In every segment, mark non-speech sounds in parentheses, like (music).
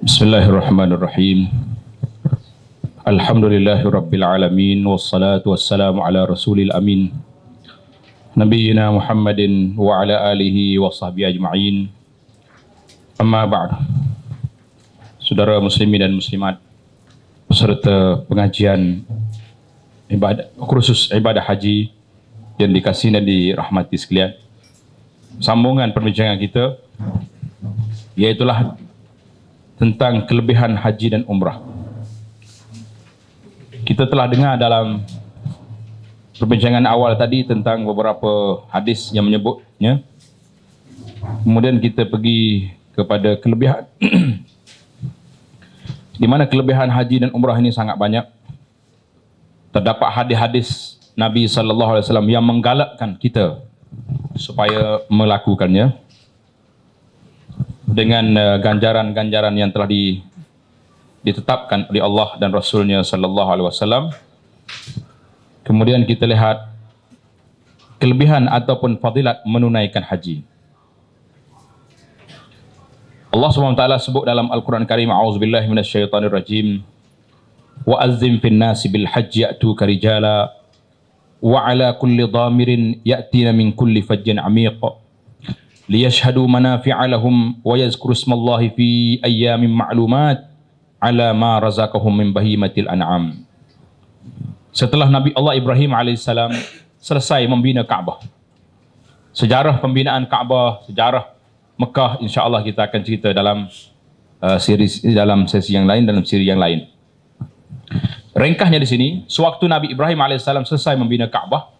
Bismillahirrahmanirrahim. Alhamdulillahirrabbilalamin. Wassalatu wassalamu ala rasulil amin. Nabiina Muhammadin wa ala alihi wa sahbihi ajma'in. Amma ba'du. Saudara muslimi dan muslimat. Serta pengajian ibadah, kursus ibadah haji yang dikasih dan dirahmati sekalian. Sambungan perbincangan kita. Iaitulah tentang kelebihan haji dan umrah. Kita telah dengar dalam perbincangan awal tadi tentang beberapa hadis yang menyebutnya. Kemudian kita pergi kepada kelebihan (clears throat) di mana kelebihan haji dan umrah ini sangat banyak. Terdapat hadis-hadis Nabi sallallahu alaihi wasallam yang menggalakkan kita supaya melakukannya dengan eh, ganjaran-ganjaran yang telah ditetapkan oleh Allah dan Rasulnya sallallahu alaihi wasallam. Kemudian kita lihat kelebihan ataupun fadilat menunaikan haji. Allah Subhanahu taala sebut dalam Al-Quran Karim auzubillahi minasyaitonir rajim wa azzim fin nasi bil hajj yatu karijala wa ala kulli dhamirin yatina min kulli fajjin amiq ليشهدوا منافع لهم ويذكروا اسم fi في أيام ala ma ما min من بهيمة الأنعام Setelah Nabi Allah Ibrahim AS selesai membina Kaabah. Sejarah pembinaan Kaabah, sejarah Mekah insya-Allah kita akan cerita dalam uh, siri dalam sesi yang lain dalam siri yang lain. Ringkasnya di sini, sewaktu Nabi Ibrahim AS selesai membina Kaabah,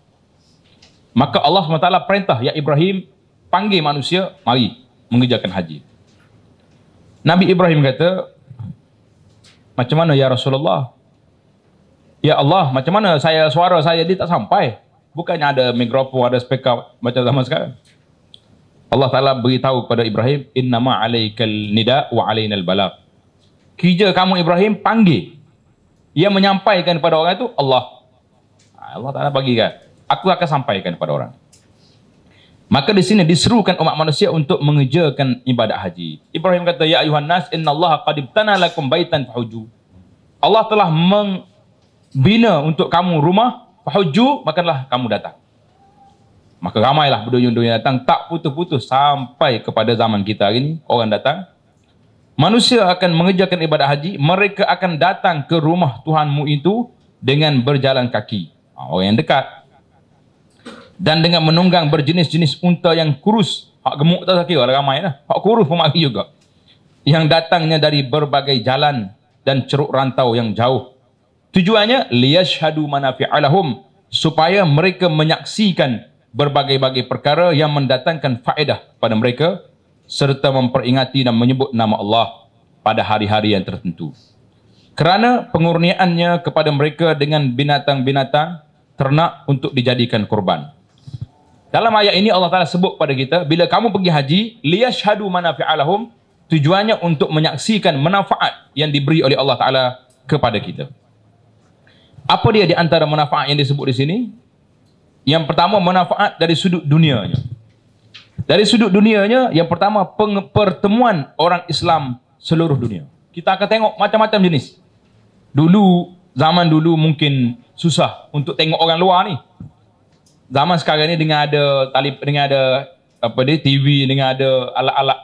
maka Allah SWT perintah ya Ibrahim panggil manusia, mari mengerjakan haji. Nabi Ibrahim kata, macam mana ya Rasulullah? Ya Allah, macam mana saya suara saya dia tak sampai? Bukannya ada mikrofon, ada speaker macam zaman sekarang. Allah Ta'ala beritahu kepada Ibrahim, Innama alaikal nida' wa alainal balak. Kerja kamu Ibrahim, panggil. Ia menyampaikan kepada orang itu, Allah. Ha, Allah Ta'ala bagikan. Aku akan sampaikan kepada orang. Maka di sini diserukan umat manusia untuk mengejarkan ibadat haji. Ibrahim kata, Ya ayuhan nas, inna Allah qadib lakum baitan fahuju. Allah telah membina untuk kamu rumah fahuju, makanlah kamu datang. Maka ramailah berduyun-duyun datang, tak putus-putus sampai kepada zaman kita hari ini, orang datang. Manusia akan mengejarkan ibadat haji, mereka akan datang ke rumah Tuhanmu itu dengan berjalan kaki. Ha, orang yang dekat, dan dengan menunggang berjenis-jenis unta yang kurus. Hak gemuk tak kira lah ramai lah. Hak kurus pun mari juga. Yang datangnya dari berbagai jalan dan ceruk rantau yang jauh. Tujuannya, liyashadu manafi'alahum. Supaya mereka menyaksikan berbagai-bagai perkara yang mendatangkan faedah pada mereka. Serta memperingati dan menyebut nama Allah pada hari-hari yang tertentu. Kerana pengurniaannya kepada mereka dengan binatang-binatang ternak untuk dijadikan korban. Dalam ayat ini Allah Taala sebut pada kita bila kamu pergi haji liyashhadu manafi'alahum tujuannya untuk menyaksikan manfaat yang diberi oleh Allah Taala kepada kita. Apa dia di antara manfaat yang disebut di sini? Yang pertama manfaat dari sudut dunianya. Dari sudut dunianya yang pertama pertemuan orang Islam seluruh dunia. Kita akan tengok macam-macam jenis. Dulu zaman dulu mungkin susah untuk tengok orang luar ni zaman sekarang ni dengan ada tali dengan ada apa dia TV dengan ada alat-alat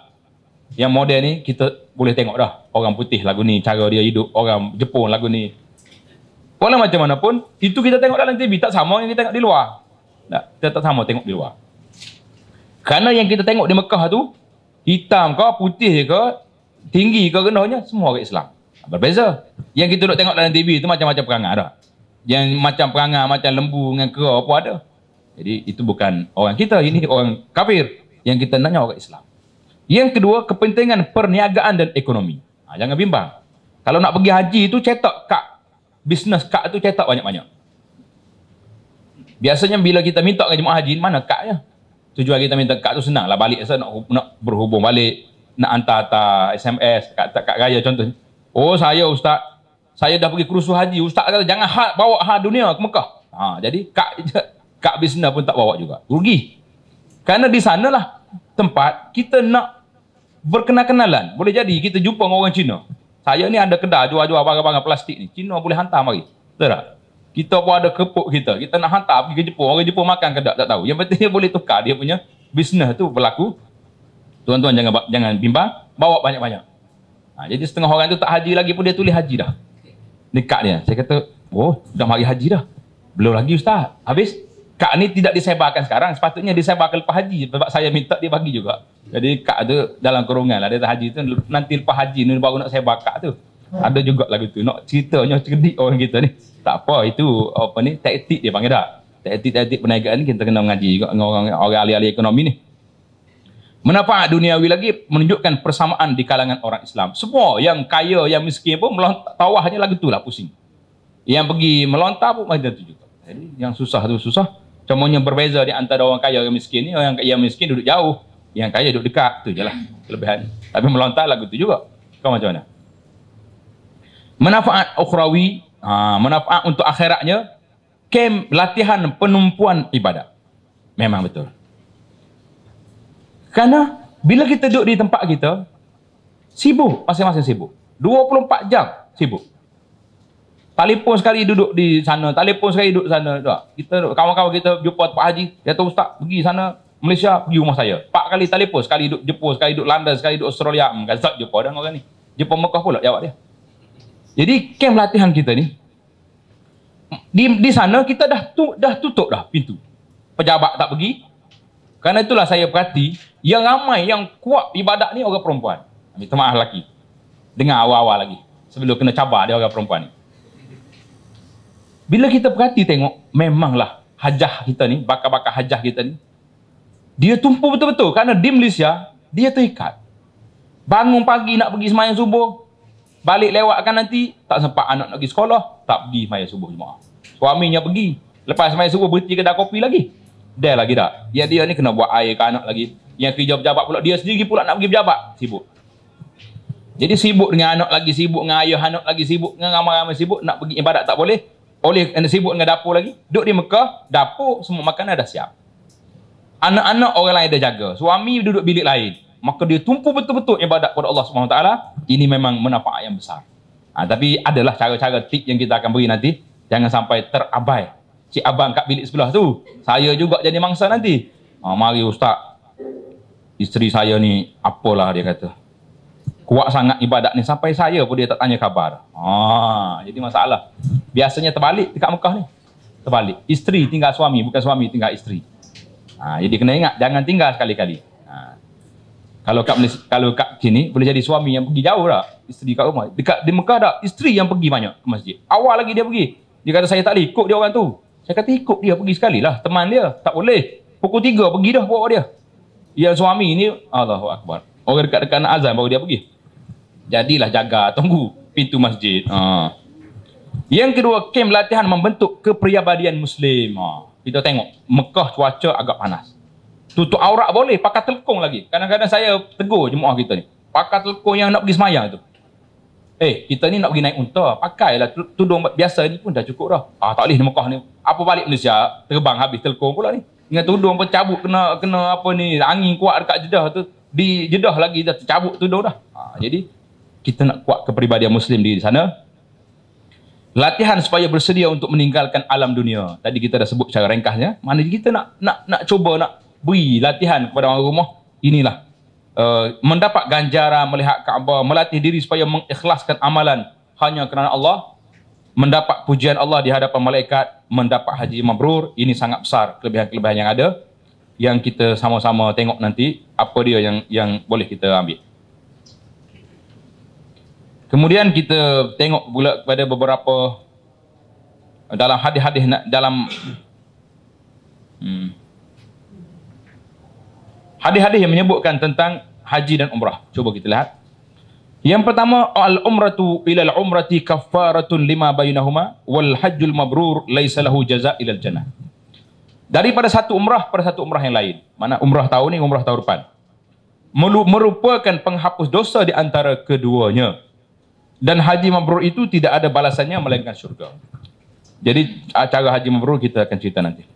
yang moden ni kita boleh tengok dah orang putih lagu ni cara dia hidup orang Jepun lagu ni Walau macam mana pun itu kita tengok dalam TV tak sama yang kita tengok di luar. Tak, kita tak sama tengok di luar. Kerana yang kita tengok di Mekah tu hitam ke putih ke tinggi ke rendahnya semua orang Islam. Berbeza. Yang kita nak tengok dalam TV tu macam-macam perangai ada, Yang macam perangai macam lembu dengan kera apa ada. Jadi itu bukan orang kita, ini orang kafir yang kita nanya orang Islam. Yang kedua, kepentingan perniagaan dan ekonomi. Ha, jangan bimbang. Kalau nak pergi haji itu cetak kad. Bisnes kad itu cetak banyak-banyak. Biasanya bila kita minta ke jemaah haji, mana kadnya? Tujuan kita minta kad itu senang lah. Balik saya nak, nak berhubung balik. Nak hantar-hantar SMS, kad, kad raya contohnya. Oh saya ustaz, saya dah pergi kerusuh haji. Ustaz kata jangan hal, bawa hal dunia ke Mekah. Ha, jadi kad Kak Sina pun tak bawa juga. Rugi. Kerana di sanalah tempat kita nak berkenal-kenalan. Boleh jadi kita jumpa dengan orang Cina. Saya ni ada kedai jual-jual barang-barang plastik ni. Cina boleh hantar mari. Betul tak? Kita pun ada keput kita. Kita nak hantar pergi ke Jepun. Orang Jepun makan ke tak? Tak tahu. Yang penting dia boleh tukar dia punya bisnes tu berlaku. Tuan-tuan jangan jangan bimbang. Bawa banyak-banyak. Ha, jadi setengah orang tu tak haji lagi pun dia tulis haji dah. Dekat dia. Saya kata, oh dah mari haji dah. Belum lagi Ustaz. Habis? Kak ni tidak disebarkan sekarang sepatutnya disebarkan lepas haji sebab saya minta dia bagi juga jadi kak tu dalam kurungan lah dia haji tu nanti lepas haji ni baru nak sebar kak tu ada juga lagu tu nak cerita, ceritanya cerdik orang kita ni tak apa itu apa ni taktik dia panggil tak taktik-taktik perniagaan ni kita kena mengaji juga dengan orang, orang ahli-ahli ekonomi ni Manfaat duniawi lagi menunjukkan persamaan di kalangan orang Islam. Semua yang kaya, yang miskin pun melontar, tawah hanya lagu tu lah pusing. Yang pergi melontar pun macam tu juga. Jadi yang susah tu susah. Cumanya berbeza di antara orang kaya dan miskin ni. Orang yang miskin duduk jauh. Yang kaya duduk dekat. tu jelah kelebihan. Tapi melontar lagu tu juga. Kau macam mana? Manfaat ukhrawi. Ha, manfaat untuk akhiratnya. Kem latihan penumpuan ibadat. Memang betul. Kerana bila kita duduk di tempat kita. Sibuk. Masing-masing sibuk. 24 jam sibuk telefon sekali duduk di sana, telefon sekali duduk sana. Tak? Kita kawan-kawan kita jumpa Pak Haji, dia tu ustaz pergi sana Malaysia pergi rumah saya. Pak kali telefon sekali duduk Jepun, sekali duduk London, sekali duduk Australia, mengazat hmm, kan, jumpa dengan orang ni. Jumpa Mekah pula jawab dia. Jadi kem latihan kita ni di di sana kita dah tu, dah tutup dah pintu. Pejabat tak pergi. Karena itulah saya perhati yang ramai yang kuat ibadat ni orang perempuan. Ambil maaf lelaki. Dengar awal-awal lagi. Sebelum kena cabar dia orang perempuan ni. Bila kita perhati tengok, memanglah hajah kita ni, bakar-bakar hajah kita ni, dia tumpu betul-betul. Kerana di Malaysia, dia terikat. Bangun pagi nak pergi semayang subuh, balik lewat kan nanti, tak sempat anak nak pergi sekolah, tak pergi semayang subuh semua. Suaminya pergi, lepas semayang subuh berhenti kedai kopi lagi. Dia lagi tak. Dia ya, dia ni kena buat air ke anak lagi. Yang kerja pejabat pula, dia sendiri pula nak pergi pejabat, sibuk. Jadi sibuk dengan anak lagi, sibuk dengan ayah anak lagi, sibuk dengan ramai-ramai sibuk, nak pergi ibadat tak boleh, oleh kerana sibuk dengan dapur lagi. Duduk di Mekah, dapur semua makanan dah siap. Anak-anak orang lain dah jaga. Suami duduk bilik lain. Maka dia tumpu betul-betul ibadat kepada Allah SWT. Ini memang manfaat yang besar. Ha, tapi adalah cara-cara tip yang kita akan beri nanti. Jangan sampai terabai. Cik Abang kat bilik sebelah tu. Saya juga jadi mangsa nanti. Ha, mari Ustaz. Isteri saya ni apalah dia kata kuat sangat ibadat ni sampai saya pun dia tak tanya khabar. Ha, jadi masalah. Biasanya terbalik dekat Mekah ni. Terbalik. Isteri tinggal suami, bukan suami tinggal isteri. Ha, jadi kena ingat jangan tinggal sekali-kali. Ha. Kalau kat kalau kat sini boleh jadi suami yang pergi jauh dah, isteri kat rumah. Dekat di Mekah dah isteri yang pergi banyak ke masjid. Awal lagi dia pergi. Dia kata saya tak boleh ikut dia orang tu. Saya kata ikut dia pergi sekali lah teman dia. Tak boleh. Pukul tiga pergi dah bawa dia. Yang suami ni Allahu Akbar. Orang dekat-dekat nak azan baru dia pergi jadilah jaga tunggu pintu masjid. Ha. Yang kedua, kem latihan membentuk kepribadian Muslim. Ha. Kita tengok, Mekah cuaca agak panas. Tutup aurat boleh, pakai telkong lagi. Kadang-kadang saya tegur jemaah kita ni. Pakai telkong yang nak pergi semayang tu. Eh, kita ni nak pergi naik unta. Pakailah tudung biasa ni pun dah cukup dah. Ah, tak boleh ni Mekah ni. Apa balik Malaysia, terbang habis telkong pula ni. Dengan tudung pun cabut kena, kena apa ni, angin kuat dekat jedah tu. Di jedah lagi dah tercabut tudung dah. Ah, jadi, kita nak kuat kepribadian Muslim di sana. Latihan supaya bersedia untuk meninggalkan alam dunia. Tadi kita dah sebut secara ringkasnya. Mana kita nak nak nak cuba nak beri latihan kepada orang rumah. Inilah. Uh, mendapat ganjaran melihat Kaabah. Melatih diri supaya mengikhlaskan amalan hanya kerana Allah. Mendapat pujian Allah di hadapan malaikat. Mendapat haji mabrur. Ini sangat besar kelebihan-kelebihan yang ada. Yang kita sama-sama tengok nanti. Apa dia yang yang boleh kita ambil. Kemudian kita tengok pula kepada beberapa eh, dalam hadis-hadis dalam hmm. hadis-hadis hmm, yang menyebutkan tentang haji dan umrah. Cuba kita lihat. Yang pertama al umratu ila al umrati kafaratun lima bainahuma wal hajjul mabrur laisa lahu jazaa' ila al jannah. Daripada satu umrah pada satu umrah yang lain. Mana umrah tahun ni umrah tahun depan. Merupakan penghapus dosa di antara keduanya dan haji mabrur itu tidak ada balasannya melainkan syurga. Jadi acara haji mabrur kita akan cerita nanti.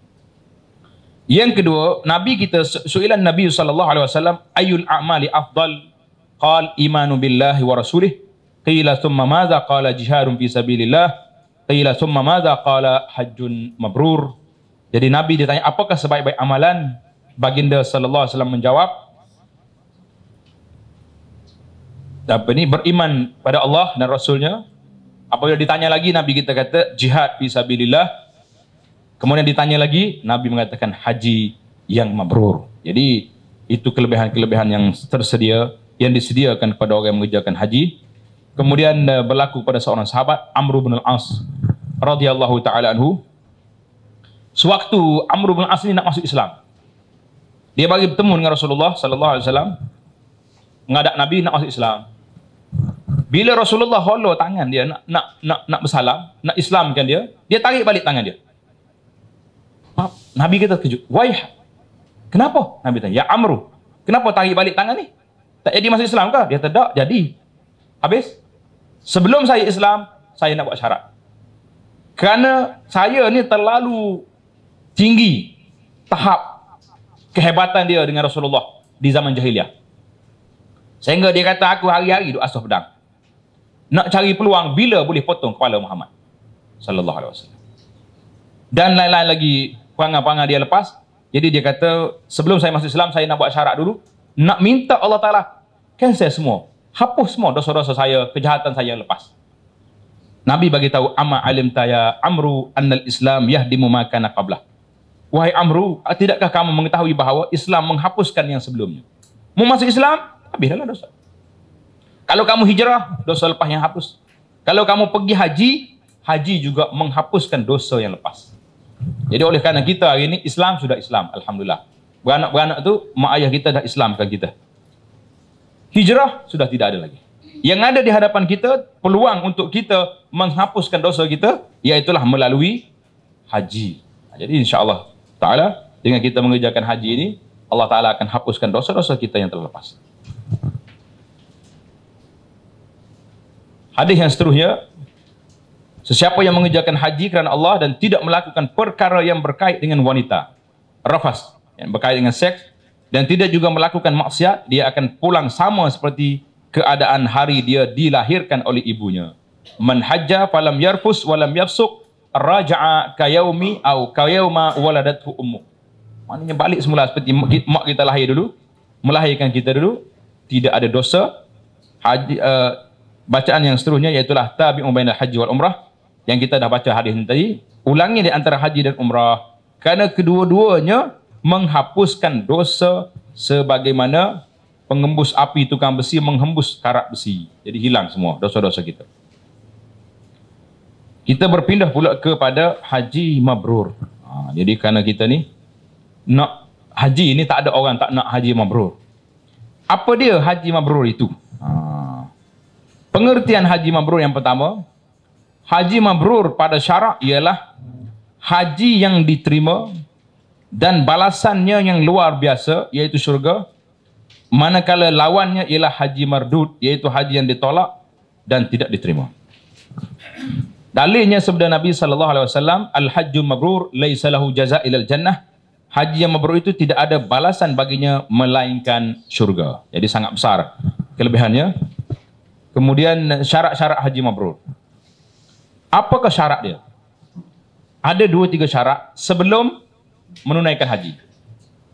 Yang kedua, Nabi kita soalan Nabi sallallahu alaihi wasallam ayul a'mali afdal? Qal imanu billahi wa rasulih. Qila thumma madza qala jiharun fi sabilillah. Qila thumma madza qala hajjun mabrur. Jadi Nabi ditanya apakah sebaik-baik amalan? Baginda sallallahu alaihi wasallam menjawab, apa ni beriman pada Allah dan Rasulnya. Apabila ditanya lagi Nabi kita kata jihad fi sabilillah. Kemudian ditanya lagi Nabi mengatakan haji yang mabrur. Jadi itu kelebihan-kelebihan yang tersedia yang disediakan kepada orang yang mengerjakan haji. Kemudian eh, berlaku pada seorang sahabat Amr bin Al-As radhiyallahu taala anhu. Sewaktu Amr bin Al-As ini nak masuk Islam. Dia bagi bertemu dengan Rasulullah sallallahu alaihi wasallam. Mengadap Nabi nak masuk Islam. Bila Rasulullah hollow tangan dia nak nak nak nak bersalam, nak islamkan dia, dia tarik balik tangan dia. Nabi kita terkejut. Wai. Kenapa? Nabi tanya, "Ya Amru, kenapa tarik balik tangan ni? Tak jadi masuk Islam ke?" Dia terdak. jadi." Habis sebelum saya Islam, saya nak buat syarat. Kerana saya ni terlalu tinggi tahap kehebatan dia dengan Rasulullah di zaman jahiliah. Sehingga dia kata aku hari-hari duk asuh pedang nak cari peluang bila boleh potong kepala Muhammad sallallahu alaihi wasallam. Dan lain-lain lagi perangai-perangai dia lepas. Jadi dia kata sebelum saya masuk Islam saya nak buat syarat dulu, nak minta Allah Taala cancel semua, hapus semua dosa-dosa saya, kejahatan saya yang lepas. Nabi bagi tahu amma alim taya amru annal islam yahdimu ma kana qabla. Wahai Amru, tidakkah kamu mengetahui bahawa Islam menghapuskan yang sebelumnya? Mau masuk Islam, habislah dosa. Kalau kamu hijrah, dosa lepas yang hapus. Kalau kamu pergi haji, haji juga menghapuskan dosa yang lepas. Jadi oleh kerana kita hari ini Islam sudah Islam, alhamdulillah. Beranak-beranak tu mak ayah kita dah Islam kan kita. Hijrah sudah tidak ada lagi. Yang ada di hadapan kita peluang untuk kita menghapuskan dosa kita iaitu melalui haji. Jadi insya-Allah taala dengan kita mengerjakan haji ini Allah taala akan hapuskan dosa-dosa kita yang terlepas. Hadis yang seterusnya, sesiapa yang mengerjakan haji kerana Allah dan tidak melakukan perkara yang berkait dengan wanita, rafas, yang berkait dengan seks, dan tidak juga melakukan maksiat, dia akan pulang sama seperti keadaan hari dia dilahirkan oleh ibunya. Man hajja falam yarfus walam yafsuk raja'a kayaumi au kayauma waladatu ummu. Maknanya balik semula seperti mak kita lahir dulu, melahirkan kita dulu, tidak ada dosa, haji, uh, bacaan yang seterusnya iaitu lah tabi'u bainal haji wal umrah yang kita dah baca hadis tadi ulangi di antara haji dan umrah kerana kedua-duanya menghapuskan dosa sebagaimana pengembus api tukang besi menghembus karat besi jadi hilang semua dosa-dosa kita kita berpindah pula kepada haji mabrur ha, jadi kerana kita ni nak haji ni tak ada orang tak nak haji mabrur apa dia haji mabrur itu ha, Pengertian haji mabrur yang pertama, haji mabrur pada syarak ialah haji yang diterima dan balasannya yang luar biasa iaitu syurga. Manakala lawannya ialah haji mardud iaitu haji yang ditolak dan tidak diterima. Dalilnya sabda Nabi sallallahu alaihi wasallam, "Al-hajju mabrur laisa lahu jazaa' ilal jannah." Haji yang mabrur itu tidak ada balasan baginya melainkan syurga. Jadi sangat besar kelebihannya. Kemudian syarat-syarat haji mabrur. Apakah syarat dia? Ada dua tiga syarat sebelum menunaikan haji.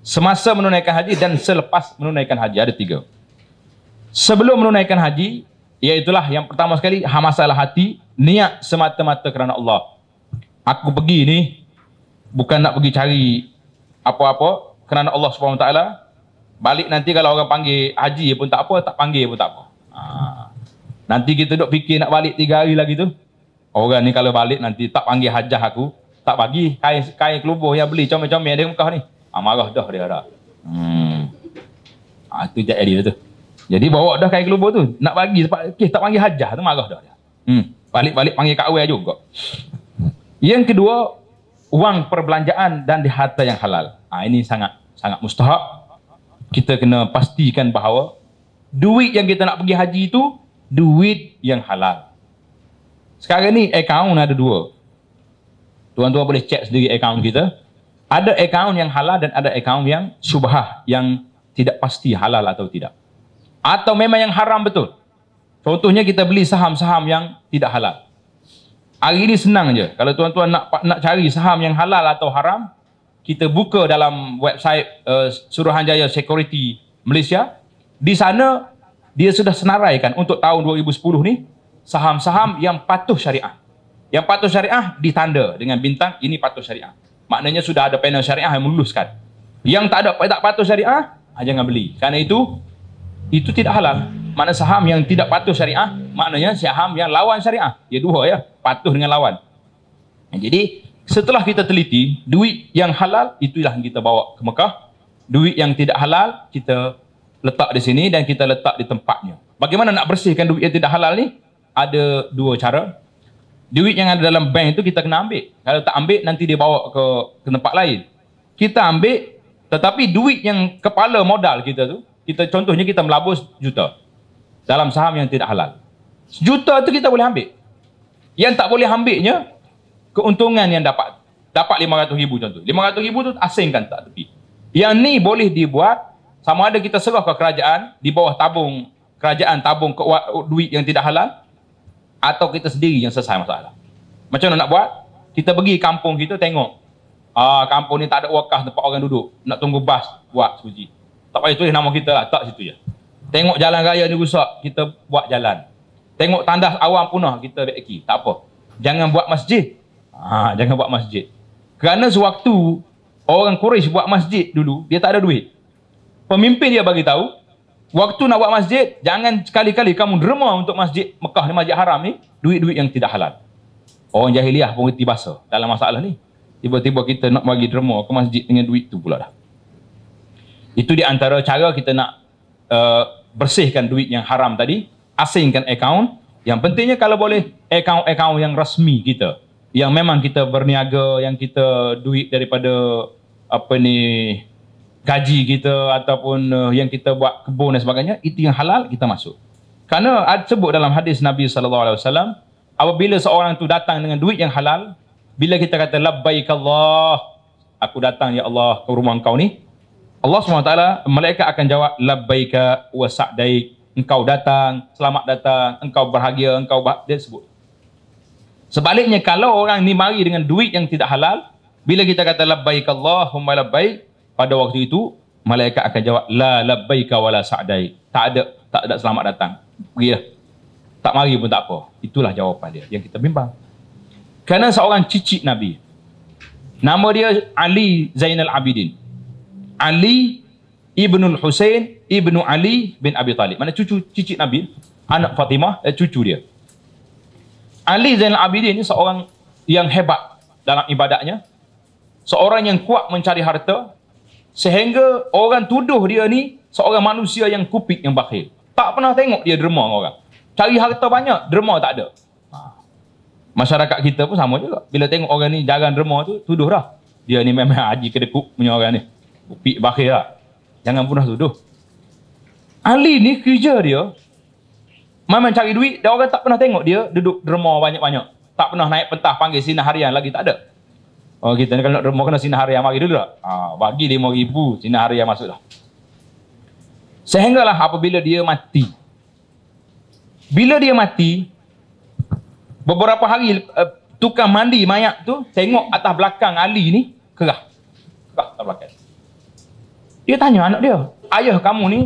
Semasa menunaikan haji dan selepas menunaikan haji. Ada tiga. Sebelum menunaikan haji, iaitulah yang pertama sekali, hamasalah hati, niat semata-mata kerana Allah. Aku pergi ni, bukan nak pergi cari apa-apa kerana Allah SWT. Balik nanti kalau orang panggil haji pun tak apa, tak panggil pun tak apa. Haa. Ah. Nanti kita duk fikir nak balik tiga hari lagi tu. Orang ni kalau balik nanti tak panggil hajah aku. Tak bagi kain, kain kelubuh yang beli comel-comel dia Mekah ni. Ha, marah dah dia dah. Hmm. Ha, tu jadi dia tu. Jadi bawa dah kain kelubuh tu. Nak bagi sebab okay, tak panggil hajah tu marah dah dia. Hmm. Balik-balik panggil kak Wai juga. Yang kedua, wang perbelanjaan dan di harta yang halal. Ha, ini sangat sangat mustahak. Kita kena pastikan bahawa duit yang kita nak pergi haji itu duit yang halal. Sekarang ni account ada dua. Tuan-tuan boleh cek sendiri account kita. Ada account yang halal dan ada account yang subhah yang tidak pasti halal atau tidak. Atau memang yang haram betul. Contohnya kita beli saham-saham yang tidak halal. Hari ini senang je. Kalau tuan-tuan nak nak cari saham yang halal atau haram, kita buka dalam website uh, Suruhanjaya Security Malaysia. Di sana dia sudah senaraikan untuk tahun 2010 ni saham-saham yang patuh syariah. Yang patuh syariah ditanda dengan bintang ini patuh syariah. Maknanya sudah ada panel syariah yang meluluskan. Yang tak ada tak patuh syariah, ah, jangan beli. Karena itu itu tidak halal. Mana saham yang tidak patuh syariah, maknanya saham yang lawan syariah. Ya dua ya, patuh dengan lawan. Jadi setelah kita teliti, duit yang halal itulah yang kita bawa ke Mekah. Duit yang tidak halal kita letak di sini dan kita letak di tempatnya. Bagaimana nak bersihkan duit yang tidak halal ni? Ada dua cara. Duit yang ada dalam bank itu kita kena ambil. Kalau tak ambil nanti dia bawa ke, ke tempat lain. Kita ambil tetapi duit yang kepala modal kita tu, kita contohnya kita melabur juta dalam saham yang tidak halal. Sejuta tu kita boleh ambil. Yang tak boleh ambilnya keuntungan yang dapat dapat 500 ribu contoh. 500 ribu tu asingkan tak tepi. Yang ni boleh dibuat sama ada kita serah ke kerajaan di bawah tabung kerajaan tabung ke, duit yang tidak halal atau kita sendiri yang selesai masalah. Macam mana nak buat? Kita pergi kampung kita tengok. Ah, kampung ni tak ada wakaf tempat orang duduk. Nak tunggu bas buat suci. Tak payah tulis nama kita lah. Tak situ je. Tengok jalan raya ni rusak. Kita buat jalan. Tengok tandas awam punah. Kita reki. Tak apa. Jangan buat masjid. Ah, jangan buat masjid. Kerana sewaktu orang Quraisy buat masjid dulu, dia tak ada duit pemimpin dia bagi tahu waktu nak buat masjid jangan sekali-kali kamu derma untuk masjid Mekah ni masjid haram ni duit-duit yang tidak halal orang jahiliah pun reti bahasa dalam masalah ni tiba-tiba kita nak bagi derma ke masjid dengan duit tu pula dah itu di antara cara kita nak uh, bersihkan duit yang haram tadi asingkan akaun yang pentingnya kalau boleh akaun-akaun yang resmi kita yang memang kita berniaga yang kita duit daripada apa ni gaji kita ataupun uh, yang kita buat kebun dan sebagainya itu yang halal kita masuk. Karena ada sebut dalam hadis Nabi sallallahu alaihi wasallam apabila seorang tu datang dengan duit yang halal bila kita kata labbaik Allah aku datang ya Allah ke rumah engkau ni Allah Taala, malaikat akan jawab labbaika wa sa'daik engkau datang selamat datang engkau bahagia engkau bah dia sebut Sebaliknya kalau orang ni mari dengan duit yang tidak halal bila kita kata labbaik Allahumma labbaik pada waktu itu malaikat akan jawab la labbaika wala sa'dai tak ada tak ada selamat datang pergi tak mari pun tak apa itulah jawapan dia yang kita bimbang kerana seorang cicit nabi nama dia Ali Zainal Abidin Ali Ibnul Hussein Ibnu Ali bin Abi Talib mana cucu cicit nabi anak Fatimah eh, cucu dia Ali Zainal Abidin ni seorang yang hebat dalam ibadatnya seorang yang kuat mencari harta Sehingga orang tuduh dia ni seorang manusia yang kupik, yang bakhil. Tak pernah tengok dia derma dengan orang. Cari harta banyak, derma tak ada. Ha. Masyarakat kita pun sama juga. Bila tengok orang ni jarang derma tu, tuduh dah. Dia ni memang (laughs) haji kedekuk punya orang ni. Kupik, bakhil lah. Jangan pernah tuduh. Ali ni kerja dia, memang cari duit, dan orang tak pernah tengok dia duduk derma banyak-banyak. Tak pernah naik pentah panggil sinar harian lagi, tak ada. Oh kita nak nak mau kena sinar yang ah, bagi dulu lah. Ha, bagi lima ribu sinar yang masuk lah. Sehinggalah apabila dia mati. Bila dia mati, beberapa hari uh, tukang mandi mayat tu tengok atas belakang Ali ni kerah. Kerah atas belakang. Dia tanya anak dia, ayah kamu ni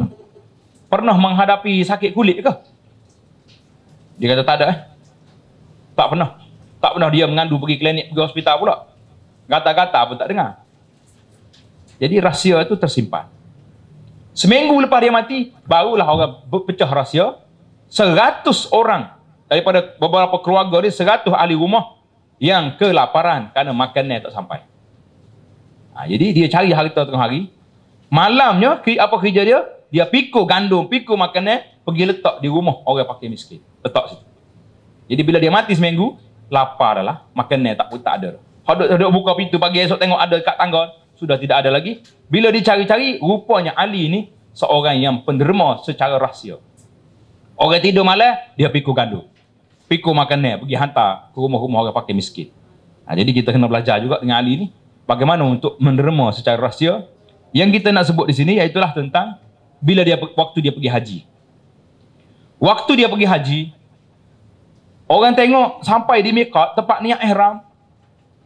pernah menghadapi sakit kulit ke? Dia kata tak ada eh. Tak pernah. Tak pernah dia mengandu pergi klinik, pergi hospital pula. Gata-gata pun tak dengar. Jadi rahsia itu tersimpan. Seminggu lepas dia mati, barulah orang pecah rahsia. Seratus orang daripada beberapa keluarga dia, seratus ahli rumah yang kelaparan kerana makannya tak sampai. Ha, jadi dia cari harita tengah hari. Malamnya, apa kerja dia? Dia pikul gandum, pikul makannya, pergi letak di rumah orang pakai miskin. Letak situ. Jadi bila dia mati seminggu, lapar adalah makannya tak, pun tak ada. Duduk-duduk buka pintu pagi esok tengok ada kat tangga. Sudah tidak ada lagi. Bila dicari-cari, rupanya Ali ni seorang yang penderma secara rahsia. Orang tidur malam, dia pikul gandum. Pikul makanan, pergi hantar ke rumah-rumah orang pakai miskin. Ha, jadi kita kena belajar juga dengan Ali ni. Bagaimana untuk menderma secara rahsia. Yang kita nak sebut di sini, iaitulah tentang bila dia waktu dia pergi haji. Waktu dia pergi haji, orang tengok sampai di Mekah, tempat niat ihram,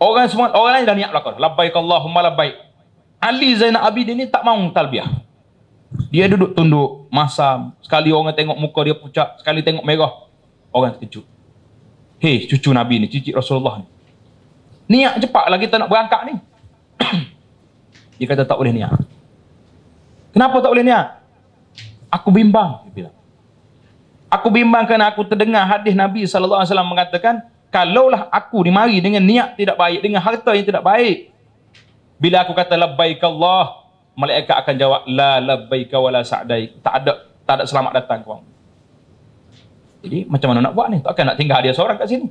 Orang semua, orang lain dah niat belakang. Labbaik Allahumma labbaik. Ali Zainal Abidin ni tak mahu talbiah. Dia duduk tunduk, masam. Sekali orang tengok muka dia pucat, sekali tengok merah. Orang terkejut. Hei, cucu Nabi ni, cicit Rasulullah ni. Niat cepatlah kita nak berangkat ni. (clears throat) dia kata tak boleh niat. Kenapa tak boleh niat? Aku bimbang. Dia bilang. Aku bimbang kerana aku terdengar hadis Nabi SAW mengatakan, kalaulah aku dimari dengan niat tidak baik, dengan harta yang tidak baik. Bila aku kata labbaik Allah, malaikat akan jawab la labbaik wala sa'daik. Tak ada tak ada selamat datang kau. Jadi macam mana nak buat ni? Takkan nak tinggal dia seorang kat sini.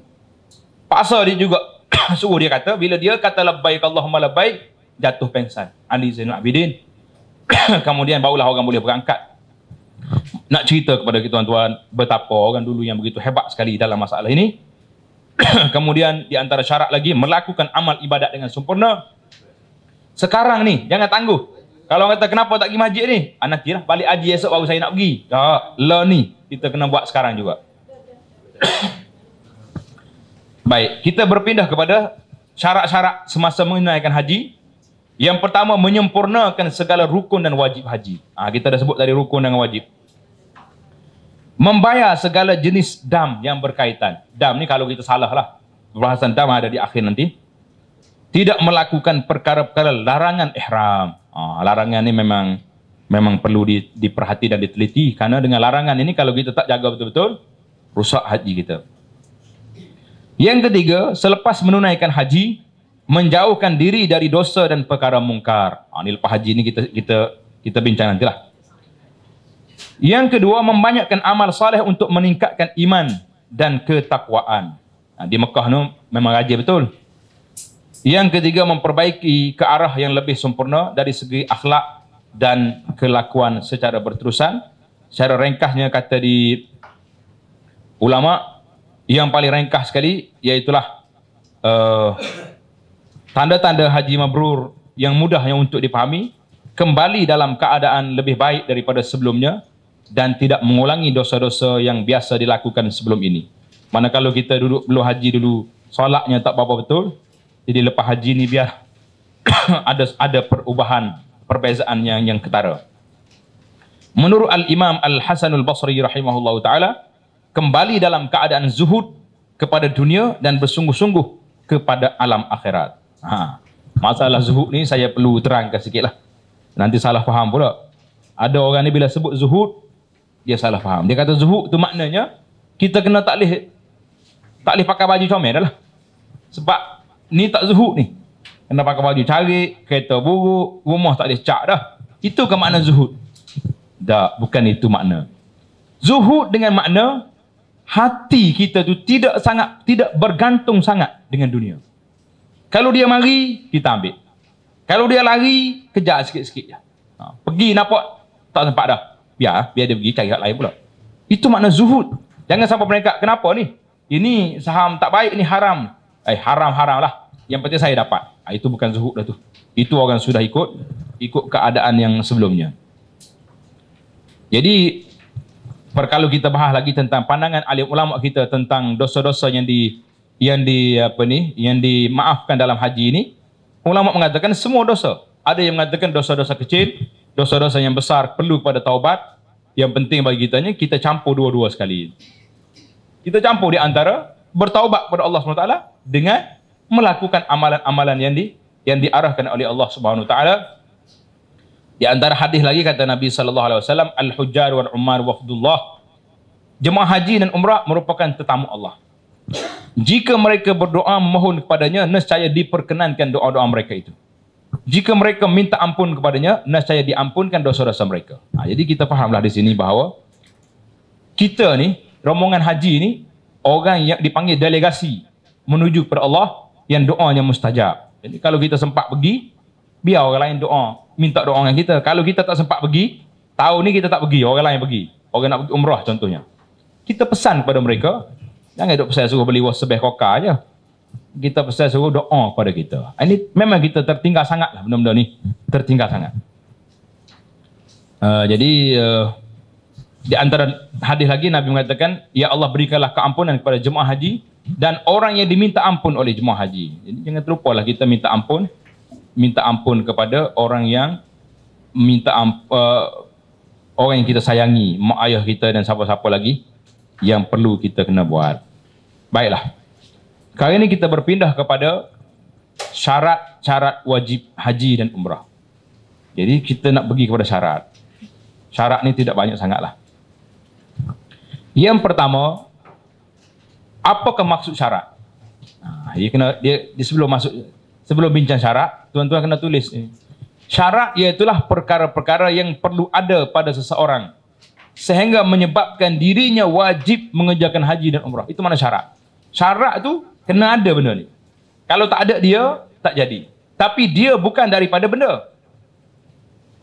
Paksa dia juga (coughs) suruh dia kata bila dia kata labbaik Allahumma labbaik jatuh pingsan. Ali Zainal Abidin. (coughs) Kemudian barulah orang boleh berangkat. Nak cerita kepada kita tuan-tuan betapa orang dulu yang begitu hebat sekali dalam masalah ini. (coughs) kemudian di antara syarat lagi melakukan amal ibadat dengan sempurna. Sekarang ni jangan tangguh. Kalau orang kata kenapa tak pergi masjid ni? Anak kira balik haji esok baru saya nak pergi. Tak, la ni kita kena buat sekarang juga. (coughs) Baik, kita berpindah kepada syarat-syarat semasa menunaikan haji. Yang pertama menyempurnakan segala rukun dan wajib haji. Ah ha, kita dah sebut tadi rukun dan wajib membayar segala jenis dam yang berkaitan. Dam ni kalau kita salah lah. Perbahasan dam ada di akhir nanti. Tidak melakukan perkara-perkara larangan ihram. Ah, larangan ni memang memang perlu di, diperhati dan diteliti. Karena dengan larangan ini kalau kita tak jaga betul-betul, rusak haji kita. Yang ketiga, selepas menunaikan haji, menjauhkan diri dari dosa dan perkara mungkar. Ah, ini lepas haji ini kita kita kita bincang nantilah. lah. Yang kedua, membanyakkan amal soleh untuk meningkatkan iman dan ketakwaan. Ha, di Mekah ni memang rajin betul. Yang ketiga, memperbaiki ke arah yang lebih sempurna dari segi akhlak dan kelakuan secara berterusan. Secara ringkasnya kata di ulama yang paling ringkas sekali iaitulah uh, tanda-tanda haji mabrur yang mudah yang untuk dipahami kembali dalam keadaan lebih baik daripada sebelumnya dan tidak mengulangi dosa-dosa yang biasa dilakukan sebelum ini. Mana kalau kita duduk belum haji dulu, solatnya tak apa-apa betul. Jadi lepas haji ni biar (coughs) ada ada perubahan, perbezaan yang yang ketara. Menurut Al-Imam Al-Hasanul Basri rahimahullahu taala, kembali dalam keadaan zuhud kepada dunia dan bersungguh-sungguh kepada alam akhirat. Ha. Masalah zuhud ni saya perlu terangkan sikitlah. Nanti salah faham pula. Ada orang ni bila sebut zuhud, dia salah faham. Dia kata zuhud tu maknanya kita kena tak boleh tak boleh pakai baju comel dahlah. Sebab ni tak zuhud ni. Kena pakai baju carik, kereta buruk, rumah tak boleh cak dah. Itu ke makna zuhud? Tak, bukan itu makna. Zuhud dengan makna hati kita tu tidak sangat tidak bergantung sangat dengan dunia. Kalau dia mari, kita ambil. Kalau dia lari, kejar sikit-sikit je. Ha, pergi nampak tak sempat dah. Ya, biar dia pergi cari hak lain pula. Itu makna zuhud. Jangan sampai peringkat kenapa ni? Ini saham tak baik ni haram. Eh haram-haram lah. Yang penting saya dapat. Ha, itu bukan zuhud dah tu. Itu orang sudah ikut ikut keadaan yang sebelumnya. Jadi perkalu kita bahas lagi tentang pandangan alim ulama kita tentang dosa-dosa yang di yang di apa ni yang dimaafkan dalam haji ini ulama mengatakan semua dosa ada yang mengatakan dosa-dosa kecil dosa-dosa yang besar perlu kepada taubat yang penting bagi kita ni kita campur dua-dua sekali kita campur di antara bertaubat kepada Allah Subhanahu Taala dengan melakukan amalan-amalan yang di yang diarahkan oleh Allah Subhanahu taala di antara hadis lagi kata Nabi sallallahu alaihi wasallam al-hujjar wal umar wafdullah jemaah haji dan umrah merupakan tetamu Allah jika mereka berdoa memohon kepadanya nescaya diperkenankan doa-doa mereka itu jika mereka minta ampun kepadanya, nescaya diampunkan dosa-dosa mereka. Nah, ha, jadi kita fahamlah di sini bahawa kita ni, rombongan haji ni, orang yang dipanggil delegasi menuju kepada Allah yang doanya mustajab. Jadi kalau kita sempat pergi, biar orang lain doa, minta doa dengan kita. Kalau kita tak sempat pergi, tahun ni kita tak pergi, orang lain pergi. Orang nak pergi umrah contohnya. Kita pesan kepada mereka, jangan duk saya suruh beli wasabih koka je kita pesan suruh doa kepada kita. Ah, ini memang kita tertinggal sangat lah benda-benda ni. Tertinggal sangat. Uh, jadi uh, di antara hadis lagi Nabi mengatakan Ya Allah berikanlah keampunan kepada jemaah haji dan orang yang diminta ampun oleh jemaah haji. Jadi jangan lah kita minta ampun minta ampun kepada orang yang minta ampun, uh, orang yang kita sayangi, mak ayah kita dan siapa-siapa lagi yang perlu kita kena buat. Baiklah. Kali ini kita berpindah kepada syarat-syarat wajib haji dan umrah. Jadi kita nak pergi kepada syarat. Syarat ni tidak banyak sangatlah. Yang pertama, apakah maksud syarat? Nah, ha, dia kena dia, dia sebelum masuk sebelum bincang syarat, tuan-tuan kena tulis ni. Syarat ialah perkara-perkara yang perlu ada pada seseorang sehingga menyebabkan dirinya wajib mengerjakan haji dan umrah. Itu mana syarat? Syarat tu Kena ada benda ni. Kalau tak ada dia, tak jadi. Tapi dia bukan daripada benda.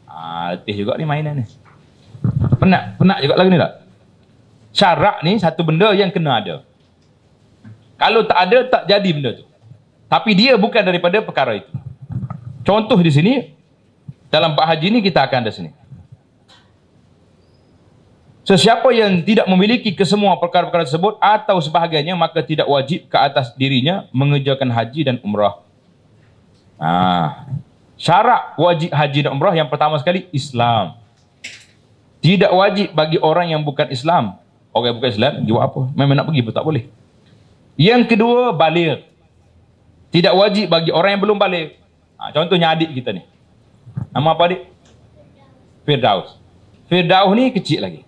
Ah, letih juga ni mainan ni. Penat, penat juga lagi ni tak? Syarak ni satu benda yang kena ada. Kalau tak ada, tak jadi benda tu. Tapi dia bukan daripada perkara itu. Contoh di sini, dalam pak haji ni kita akan ada sini. Sesiapa yang tidak memiliki kesemua perkara-perkara tersebut atau sebahagiannya maka tidak wajib ke atas dirinya mengejarkan haji dan umrah. Ah. Ha. Syarat wajib haji dan umrah yang pertama sekali Islam. Tidak wajib bagi orang yang bukan Islam. Orang yang bukan Islam dia buat apa? Memang nak pergi pun tak boleh. Yang kedua balik. Tidak wajib bagi orang yang belum balik. Ha, contohnya adik kita ni. Nama apa adik? Firdaus. Firdaus ni kecil lagi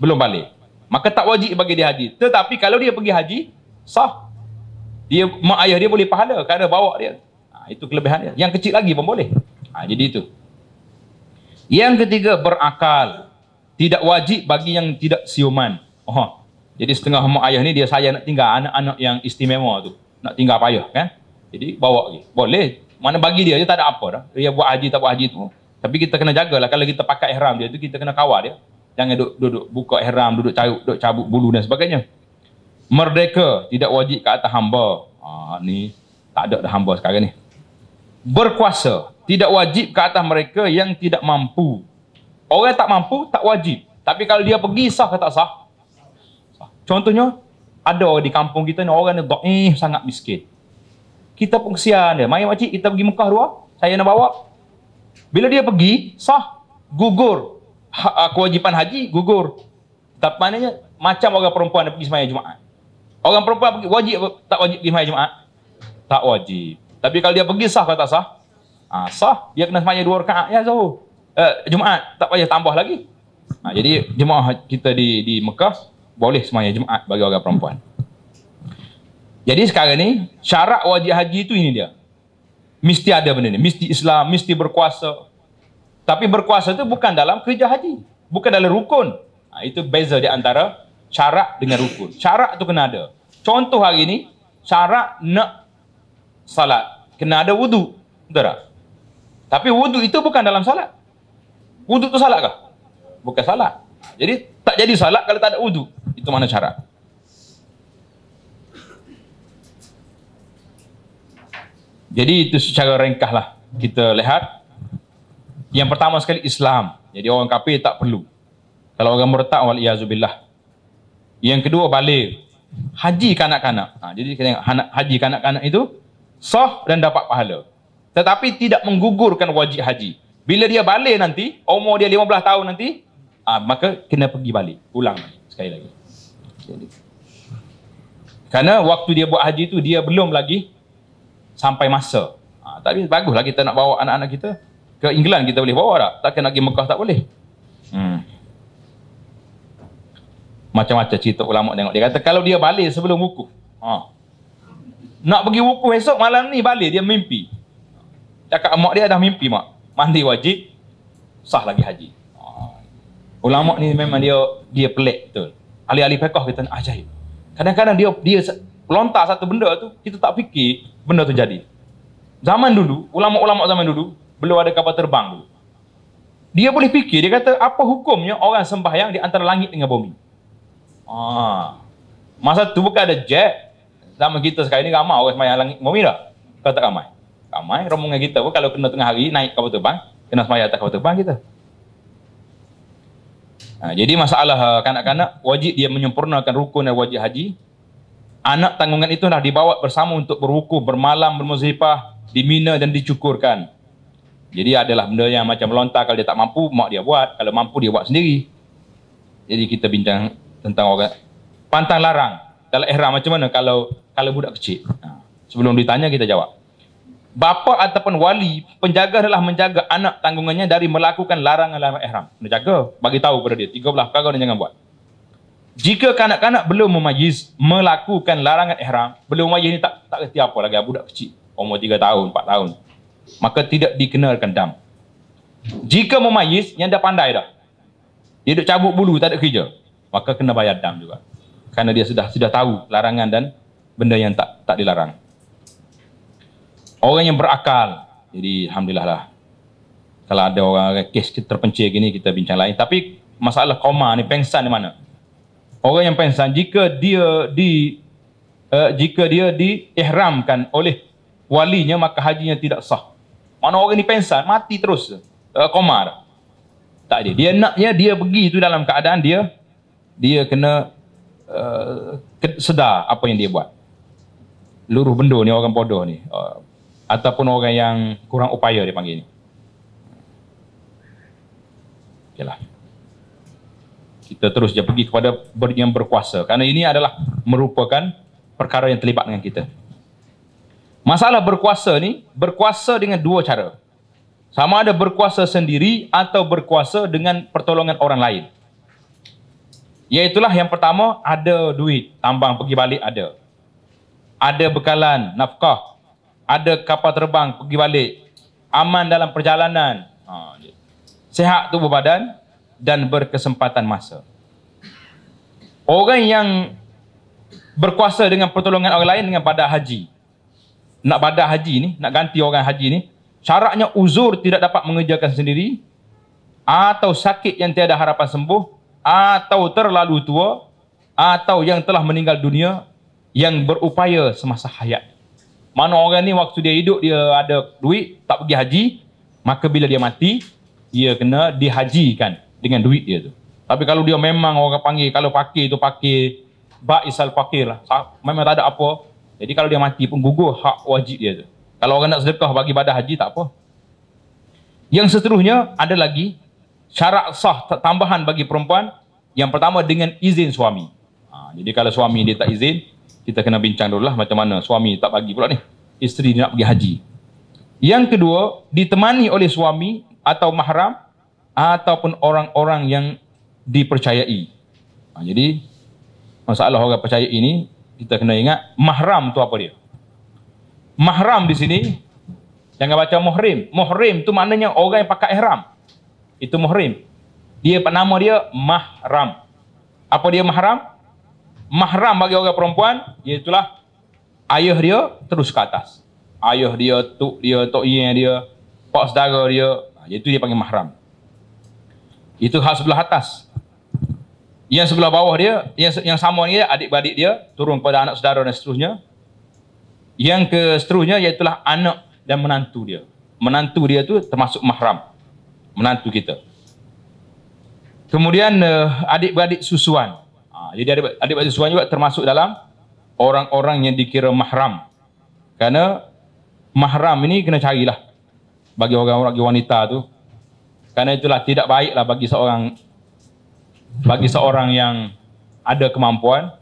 belum balik. Maka tak wajib bagi dia haji. Tetapi kalau dia pergi haji, sah. Dia mak ayah dia boleh pahala kerana bawa dia. Ha, itu kelebihan dia. Yang kecil lagi pun boleh. Ha, jadi itu. Yang ketiga berakal. Tidak wajib bagi yang tidak siuman. Oh. Jadi setengah mak ayah ni dia saya nak tinggal anak-anak yang istimewa tu. Nak tinggal payah kan? Jadi bawa pergi. Boleh. Mana bagi dia je tak ada apa dah. Dia buat haji tak buat haji tu. Tapi kita kena jagalah kalau kita pakai ihram dia tu kita kena kawal dia jangan duduk, duduk buka ihram, duduk cabut, duduk cabut bulu dan sebagainya. Merdeka, tidak wajib ke atas hamba. Ha, ni tak ada dah hamba sekarang ni. Berkuasa, tidak wajib ke atas mereka yang tidak mampu. Orang tak mampu, tak wajib. Tapi kalau dia pergi, sah ke tak sah? Contohnya, ada orang di kampung kita ni, orang ni do'ih sangat miskin. Kita pun kesian dia. Mari makcik, kita pergi Mekah dua. Saya nak bawa. Bila dia pergi, sah. Gugur ha, ah, kewajipan haji gugur. Tapi maknanya macam orang perempuan dia pergi sembahyang Jumaat. Orang perempuan pergi wajib tak wajib pergi sembahyang Jumaat? Tak wajib. Tapi kalau dia pergi sah kata sah? Ha, sah. Dia kena sembahyang dua rakaat ya Zuhur. Eh, Jumaat tak payah tambah lagi. Ha, jadi jemaah kita di di Mekah boleh sembahyang Jumaat bagi orang perempuan. Jadi sekarang ni syarat wajib haji itu ini dia. Mesti ada benda ni. Mesti Islam, mesti berkuasa. Tapi berkuasa itu bukan dalam kerja haji. Bukan dalam rukun. Ha, itu beza di antara syarat dengan rukun. Syarat itu kena ada. Contoh hari ini, syarat nak salat. Kena ada wudu. Betul tak? Tapi wudu itu bukan dalam salat. Wudu itu salat kah? Bukan salat. Jadi tak jadi salat kalau tak ada wudu. Itu mana syarat. Jadi itu secara ringkaslah kita lihat yang pertama sekali Islam. Jadi orang kafir tak perlu. Kalau orang murtad wal iazubillah. Yang kedua balik. Haji kanak-kanak. Ha, jadi kita tengok haji kanak-kanak itu sah dan dapat pahala. Tetapi tidak menggugurkan wajib haji. Bila dia balik nanti, umur dia 15 tahun nanti, ha, maka kena pergi balik. Ulang Sekali lagi. Jadi. Kerana waktu dia buat haji itu, dia belum lagi sampai masa. Ha, tapi baguslah kita nak bawa anak-anak kita ke England kita boleh bawa tak? Takkan nak pergi Mekah tak boleh? Hmm. Macam-macam cerita ulama tengok. Dia kata kalau dia balik sebelum buku Ha. Nak pergi buku esok malam ni balik dia mimpi. Cakap mak dia dah mimpi mak. Mandi wajib. Sah lagi haji. Ha. Ulama ni memang dia dia pelik betul. alih-alih fiqah kita ajaib. Ah, Kadang-kadang dia dia lontar satu benda tu kita tak fikir benda tu jadi. Zaman dulu, ulama-ulama zaman dulu, belum ada kapal terbang dulu. Dia boleh fikir, dia kata, apa hukumnya orang sembahyang di antara langit dengan bumi? Ah, masa tu bukan ada jet. Sama kita sekarang ni ramai orang sembahyang langit bumi dah. Kau tak ramai? Ramai, rombongan kita pun kalau kena tengah hari naik kapal terbang, kena sembahyang atas kapal terbang kita. Ha, jadi masalah ha, kanak-kanak, wajib dia menyempurnakan rukun dan wajib haji. Anak tanggungan itu dah dibawa bersama untuk berwukuf, bermalam, bermuzifah, dimina dan dicukurkan. Jadi adalah benda yang macam melontar kalau dia tak mampu, mak dia buat. Kalau mampu, dia buat sendiri. Jadi kita bincang tentang orang. Pantang larang. kalau ihram macam mana kalau kalau budak kecil? Ha. Sebelum ditanya, kita jawab. Bapa ataupun wali, penjaga adalah menjaga anak tanggungannya dari melakukan larangan-larangan ihram. Dia jaga, bagi tahu kepada dia. Tiga belah perkara dia jangan buat. Jika kanak-kanak belum memajis melakukan larangan ihram, belum wajib ni tak tak reti apa lagi budak kecil. Umur tiga tahun, empat tahun maka tidak dikenakan dam. Jika memayis yang dah pandai dah. Dia duk cabut bulu tak ada kerja, maka kena bayar dam juga. Karena dia sudah sudah tahu larangan dan benda yang tak tak dilarang. Orang yang berakal. Jadi alhamdulillah lah. Kalau ada orang kes terpencil gini kita bincang lain. Tapi masalah koma ni pengsan di mana? Orang yang pengsan jika dia di uh, jika dia diihramkan oleh walinya maka hajinya tidak sah. Mana orang ni pensan, mati terus. Uh, komar. Tak ada. Dia naknya dia pergi tu dalam keadaan dia dia kena uh, sedar apa yang dia buat. Luruh benda ni orang bodoh ni. Uh, ataupun orang yang kurang upaya dia panggil ni. Yalah. Kita terus je pergi kepada yang berkuasa. Kerana ini adalah merupakan perkara yang terlibat dengan kita. Masalah berkuasa ni berkuasa dengan dua cara. Sama ada berkuasa sendiri atau berkuasa dengan pertolongan orang lain. Iaitulah yang pertama ada duit, tambang pergi balik ada. Ada bekalan, nafkah. Ada kapal terbang pergi balik. Aman dalam perjalanan. Ha, Sehat tubuh badan dan berkesempatan masa. Orang yang berkuasa dengan pertolongan orang lain dengan pada haji nak badal haji ni, nak ganti orang haji ni, syaratnya uzur tidak dapat mengejarkan sendiri atau sakit yang tiada harapan sembuh atau terlalu tua atau yang telah meninggal dunia yang berupaya semasa hayat. Mana orang ni waktu dia hidup dia ada duit tak pergi haji, maka bila dia mati dia kena dihajikan dengan duit dia tu. Tapi kalau dia memang orang panggil kalau pakir tu pakir ba'isal fakir lah. Memang tak ada apa jadi kalau dia mati pun gugur hak wajib dia tu. Kalau orang nak sedekah bagi badan haji tak apa. Yang seterusnya ada lagi syarat sah tambahan bagi perempuan yang pertama dengan izin suami. Ha, jadi kalau suami dia tak izin, kita kena bincang dululah macam mana suami tak bagi pula ni. Isteri dia nak pergi haji. Yang kedua, ditemani oleh suami atau mahram ataupun orang-orang yang dipercayai. Ha, jadi masalah orang percaya ini kita kena ingat mahram tu apa dia. Mahram di sini jangan baca muhrim. Muhrim tu maknanya orang yang pakai ihram. Itu muhrim. Dia nama dia mahram. Apa dia mahram? Mahram bagi orang perempuan itulah ayah dia terus ke atas. Ayah dia, tok dia, tok iyang dia, pak saudara dia, ha, itu dia panggil mahram. Itu hak sebelah atas. Yang sebelah bawah dia, yang yang sama ni adik-beradik dia turun kepada anak saudara dan seterusnya. Yang ke seterusnya iaitu anak dan menantu dia. Menantu dia tu termasuk mahram. Menantu kita. Kemudian uh, adik-beradik susuan. Ha, jadi adik-beradik susuan juga termasuk dalam orang-orang yang dikira mahram. Karena mahram ini kena carilah bagi orang-orang bagi wanita tu. Karena itulah tidak baiklah bagi seorang bagi seorang yang ada kemampuan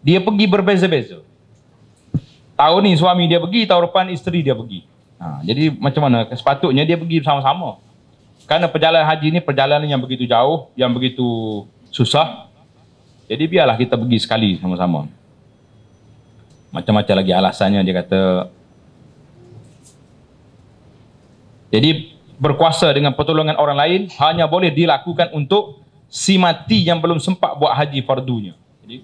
dia pergi berbeza-beza tahun ni suami dia pergi tahun depan isteri dia pergi ha, jadi macam mana sepatutnya dia pergi bersama-sama kerana perjalanan haji ni perjalanan yang begitu jauh yang begitu susah jadi biarlah kita pergi sekali sama-sama macam-macam lagi alasannya dia kata jadi berkuasa dengan pertolongan orang lain hanya boleh dilakukan untuk si mati yang belum sempat buat haji fardunya. Jadi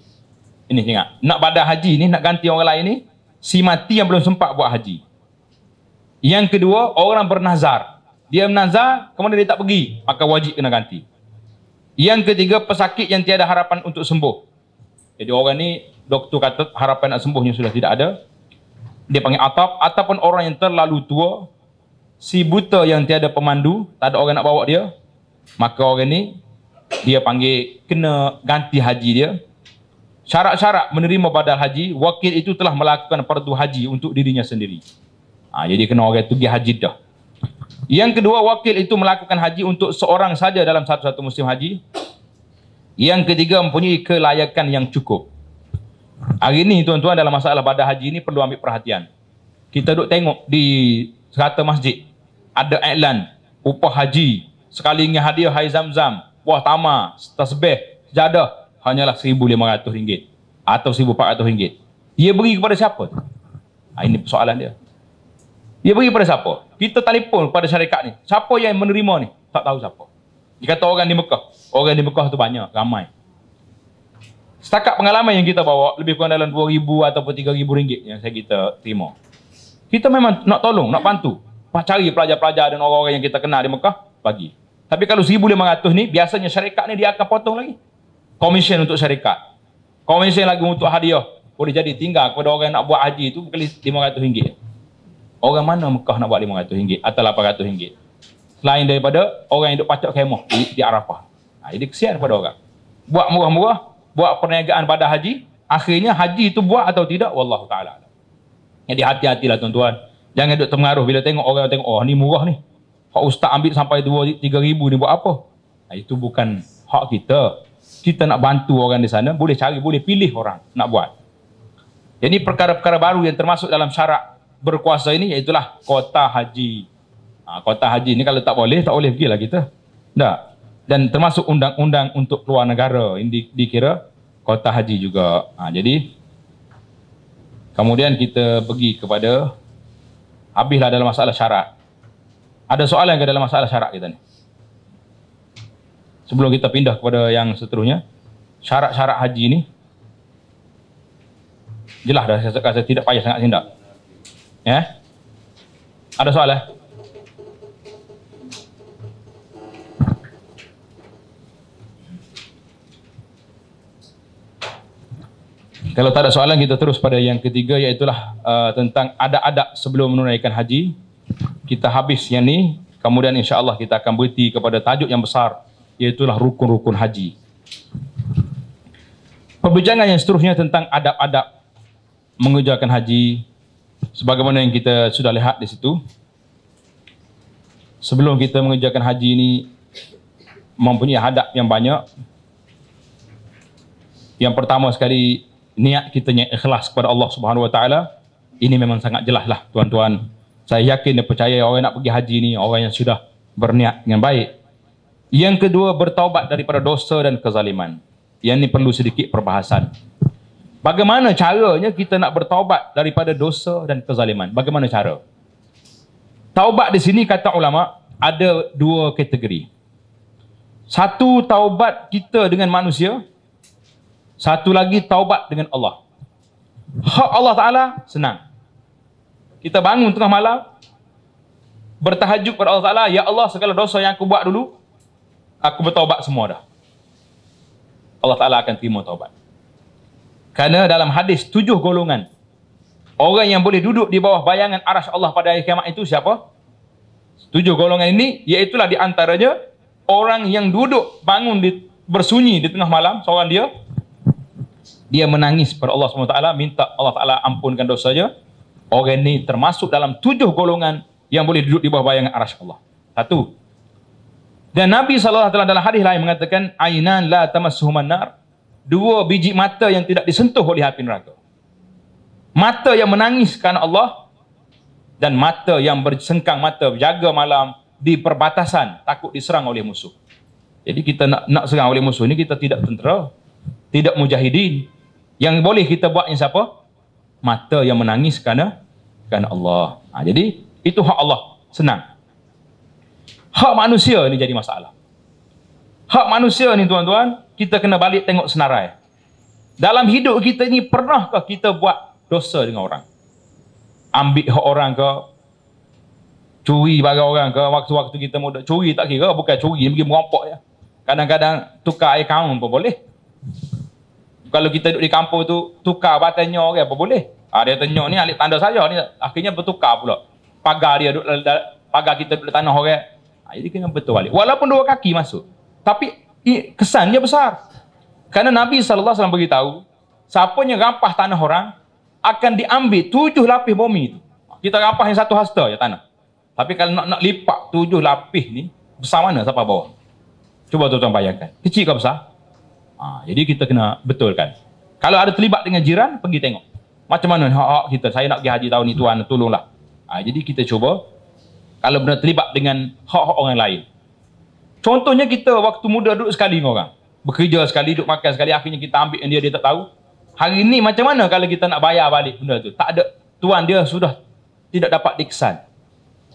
ini ingat, nak pada haji ni nak ganti orang lain ni si mati yang belum sempat buat haji. Yang kedua, orang bernazar. Dia bernazar, kemudian dia tak pergi, maka wajib kena ganti. Yang ketiga, pesakit yang tiada harapan untuk sembuh. Jadi orang ni, doktor kata harapan nak sembuhnya sudah tidak ada. Dia panggil atap, ataupun orang yang terlalu tua, si buta yang tiada pemandu, tak ada orang nak bawa dia, maka orang ni dia panggil kena ganti haji dia syarat-syarat menerima badal haji wakil itu telah melakukan perdu haji untuk dirinya sendiri ha, jadi kena orang itu pergi haji dah yang kedua wakil itu melakukan haji untuk seorang saja dalam satu-satu musim haji yang ketiga mempunyai kelayakan yang cukup hari ini tuan-tuan dalam masalah badal haji ini perlu ambil perhatian kita duduk tengok di serata masjid ada iklan upah haji sekali ingin hadiah air zam-zam buah tamar, tasbih, jadah, hanyalah RM1,500 atau RM1,400. Dia beri kepada siapa? Ha, ini persoalan dia. Dia beri kepada siapa? Kita telefon kepada syarikat ni. Siapa yang menerima ni? Tak tahu siapa. Dia kata orang di Mekah. Orang di Mekah tu banyak, ramai. Setakat pengalaman yang kita bawa, lebih kurang dalam RM2,000 ataupun RM3,000 yang saya kita terima. Kita memang nak tolong, nak bantu. Cari pelajar-pelajar dan orang-orang yang kita kenal di Mekah, bagi. Tapi kalau lima 1500 ni biasanya syarikat ni dia akan potong lagi. Komisen untuk syarikat. Komisen lagi untuk hadiah. Boleh jadi tinggal kepada orang yang nak buat haji tu kali RM500. Orang mana Mekah nak buat lima RM500 atau RM800. Selain daripada orang yang duduk pacak kemah di, di Arafah. Ha, jadi kesian pada orang. Buat murah-murah, buat perniagaan pada haji, akhirnya haji itu buat atau tidak, Allah ta'ala. Jadi hati-hatilah tuan-tuan. Jangan duduk terpengaruh bila tengok orang tengok, oh ni murah ni. Hak ustaz ambil sampai 2 tiga ribu ni buat apa? Nah, itu bukan hak kita. Kita nak bantu orang di sana, boleh cari, boleh pilih orang nak buat. Jadi perkara-perkara baru yang termasuk dalam syarat berkuasa ini, iaitulah kota haji. Ha, kota haji ni kalau tak boleh, tak boleh pergi lah kita. Tak. Dan termasuk undang-undang untuk keluar negara, ini dikira kota haji juga. Ha, jadi, kemudian kita pergi kepada, habislah dalam masalah syarat ada soalan yang ada dalam masalah syarat kita ni? Sebelum kita pindah kepada yang seterusnya, syarat-syarat haji ni jelas dah saya saya tidak payah sangat sindak. Ya? Yeah? Ada soalan? Eh? Kalau tak ada soalan kita terus pada yang ketiga iaitu uh, tentang ada-ada sebelum menunaikan haji kita habis yang ni kemudian insyaallah kita akan berhenti kepada tajuk yang besar iaitu rukun-rukun haji perbincangan yang seterusnya tentang adab-adab mengerjakan haji sebagaimana yang kita sudah lihat di situ sebelum kita mengerjakan haji ini mempunyai adab yang banyak yang pertama sekali niat kita yang ikhlas kepada Allah Subhanahu Wa Taala ini memang sangat jelas lah tuan-tuan saya yakin dan percaya orang yang nak pergi haji ni orang yang sudah berniat dengan baik. Yang kedua bertaubat daripada dosa dan kezaliman. Yang ni perlu sedikit perbahasan. Bagaimana caranya kita nak bertaubat daripada dosa dan kezaliman? Bagaimana cara? Taubat di sini kata ulama ada dua kategori. Satu taubat kita dengan manusia, satu lagi taubat dengan Allah. Hak Allah Taala senang kita bangun tengah malam bertahajud kepada Allah Taala ya Allah segala dosa yang aku buat dulu aku bertaubat semua dah Allah Taala akan terima taubat kerana dalam hadis tujuh golongan orang yang boleh duduk di bawah bayangan arasy Allah pada hari kiamat itu siapa tujuh golongan ini iaitu di antaranya orang yang duduk bangun di, bersunyi di tengah malam seorang dia dia menangis kepada Allah SWT minta Allah Taala ampunkan dosanya orang ni termasuk dalam tujuh golongan yang boleh duduk di bawah bayangan arasy Allah. Satu. Dan Nabi sallallahu alaihi wasallam dalam hadis lain mengatakan "Aynan la tamassuhum nar dua biji mata yang tidak disentuh oleh api neraka. Mata yang menangis kerana Allah dan mata yang bersengkang mata berjaga malam di perbatasan takut diserang oleh musuh. Jadi kita nak nak serang oleh musuh ni kita tidak tentera, tidak mujahidin. Yang boleh kita buat ni siapa? Mata yang menangis kerana eh, kehendakkan Allah. Ha, jadi itu hak Allah. Senang. Hak manusia ni jadi masalah. Hak manusia ni tuan-tuan, kita kena balik tengok senarai. Dalam hidup kita ni pernahkah kita buat dosa dengan orang? Ambil hak orang ke? Curi barang orang ke? Waktu-waktu kita muda curi tak kira, bukan curi, pergi merompak ya. Kadang-kadang tukar air kaum pun boleh. Kalau kita duduk di kampung tu, tukar batanya orang apa boleh. Ha, dia tengok ni alik tanda saya ni akhirnya bertukar pula. Pagar dia duduk pagar kita duduk tanah orang. Ha, jadi kena betul balik. Walaupun dua kaki masuk. Tapi kesan dia besar. Kerana Nabi SAW beritahu, siapa yang rampas tanah orang, akan diambil tujuh lapis bumi itu. Kita rampas yang satu hasta ya tanah. Tapi kalau nak, nak lipat tujuh lapis ni, besar mana siapa bawah? Cuba tuan-tuan bayangkan. Kecil ke besar? Ha, jadi kita kena betulkan. Kalau ada terlibat dengan jiran, pergi tengok. Macam mana ni ha, hak-hak kita? Saya nak pergi haji tahun ni tuan, tolonglah. Ha, jadi kita cuba kalau benda terlibat dengan hak-hak orang lain. Contohnya kita waktu muda duduk sekali dengan orang. Bekerja sekali, duduk makan sekali, akhirnya kita ambil yang dia, dia tak tahu. Hari ni macam mana kalau kita nak bayar balik benda tu? Tak ada, tuan dia sudah tidak dapat diksan.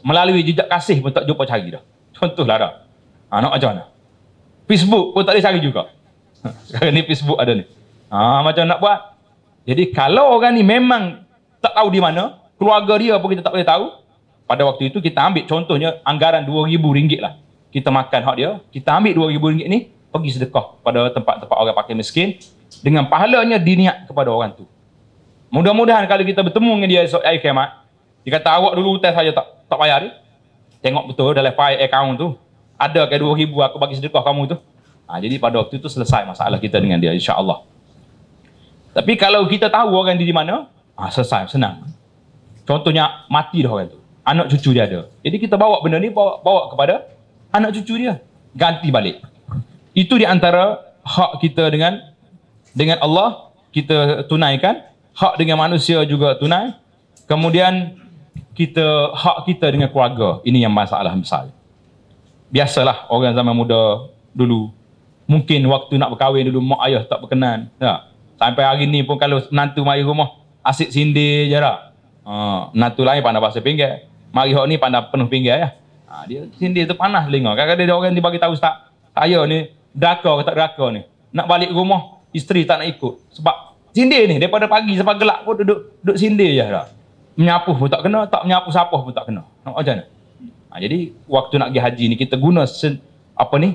Melalui jejak kasih pun tak jumpa cari dah. Contohlah dah. Ha, nak macam mana? Facebook pun tak boleh cari juga. (laughs) Sekarang ni Facebook ada ni. Ha, macam nak buat? Jadi kalau orang ni memang tak tahu di mana, keluarga dia pun kita tak boleh tahu. Pada waktu itu kita ambil contohnya anggaran rm ringgit lah. Kita makan hak dia, kita ambil rm ringgit ni, pergi sedekah pada tempat-tempat orang pakai miskin. Dengan pahalanya diniat kepada orang tu. Mudah-mudahan kalau kita bertemu dengan dia esok air kiamat, dia kata awak dulu hutan saja tak, tak bayar ni. Tengok betul dalam file account tu, ada ke RM2,000 aku bagi sedekah kamu tu. Ha, jadi pada waktu itu selesai masalah kita dengan dia insyaAllah. Tapi kalau kita tahu orang di mana, ah selesai senang. Contohnya mati dah orang tu. Anak cucu dia ada. Jadi kita bawa benda ni bawa, bawa kepada anak cucu dia. Ganti balik. Itu di antara hak kita dengan dengan Allah kita tunaikan, hak dengan manusia juga tunai. Kemudian kita hak kita dengan keluarga. Ini yang masalah besar. Biasalah orang zaman muda dulu mungkin waktu nak berkahwin dulu mak ayah tak berkenan. Tak. Sampai hari ni pun kalau menantu mari rumah, asyik sindir je lah. Ha, menantu lain pandai bahasa pinggir. Mari hok ni pandai penuh pinggir ya. Ha, dia sindir tu panas lingkar. Kadang-kadang orang ni bagi tahu ustaz, saya ni draka ke tak draka ni. Nak balik rumah, isteri tak nak ikut. Sebab sindir ni, daripada pagi sampai gelap pun duduk, duduk sindir je lah. Menyapu pun tak kena, tak menyapu siapa pun tak kena. Nak macam mana? Ha, jadi waktu nak pergi haji ni, kita guna apa ni?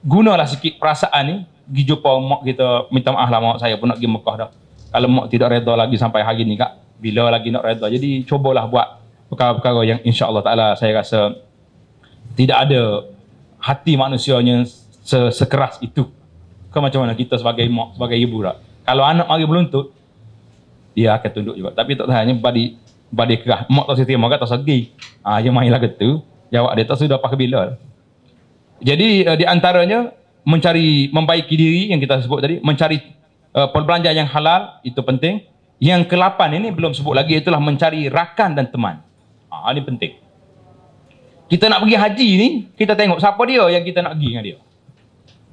Gunalah sikit perasaan ni, pergi jumpa mak kita minta maaf lah mak saya pun nak pergi Mekah dah. Kalau mak tidak reda lagi sampai hari ni kak, bila lagi nak reda. Jadi cubalah buat perkara-perkara yang insya Allah Ta'ala saya rasa tidak ada hati manusianya sekeras itu. Kau macam mana kita sebagai mak, sebagai ibu lah. Kalau anak mari beluntut, dia akan tunduk juga. Tapi tak tanya, badi, badi kerah. Mak tak setia, mak tak segi. Ha, ah, dia mainlah getu. Jawab dia tak sudah pakai bila. Jadi eh, di antaranya, mencari membaiki diri yang kita sebut tadi, mencari uh, perbelanjaan yang halal itu penting. Yang ke-8 ini belum sebut lagi itulah mencari rakan dan teman. Ha, ini penting. Kita nak pergi haji ni, kita tengok siapa dia yang kita nak pergi dengan dia.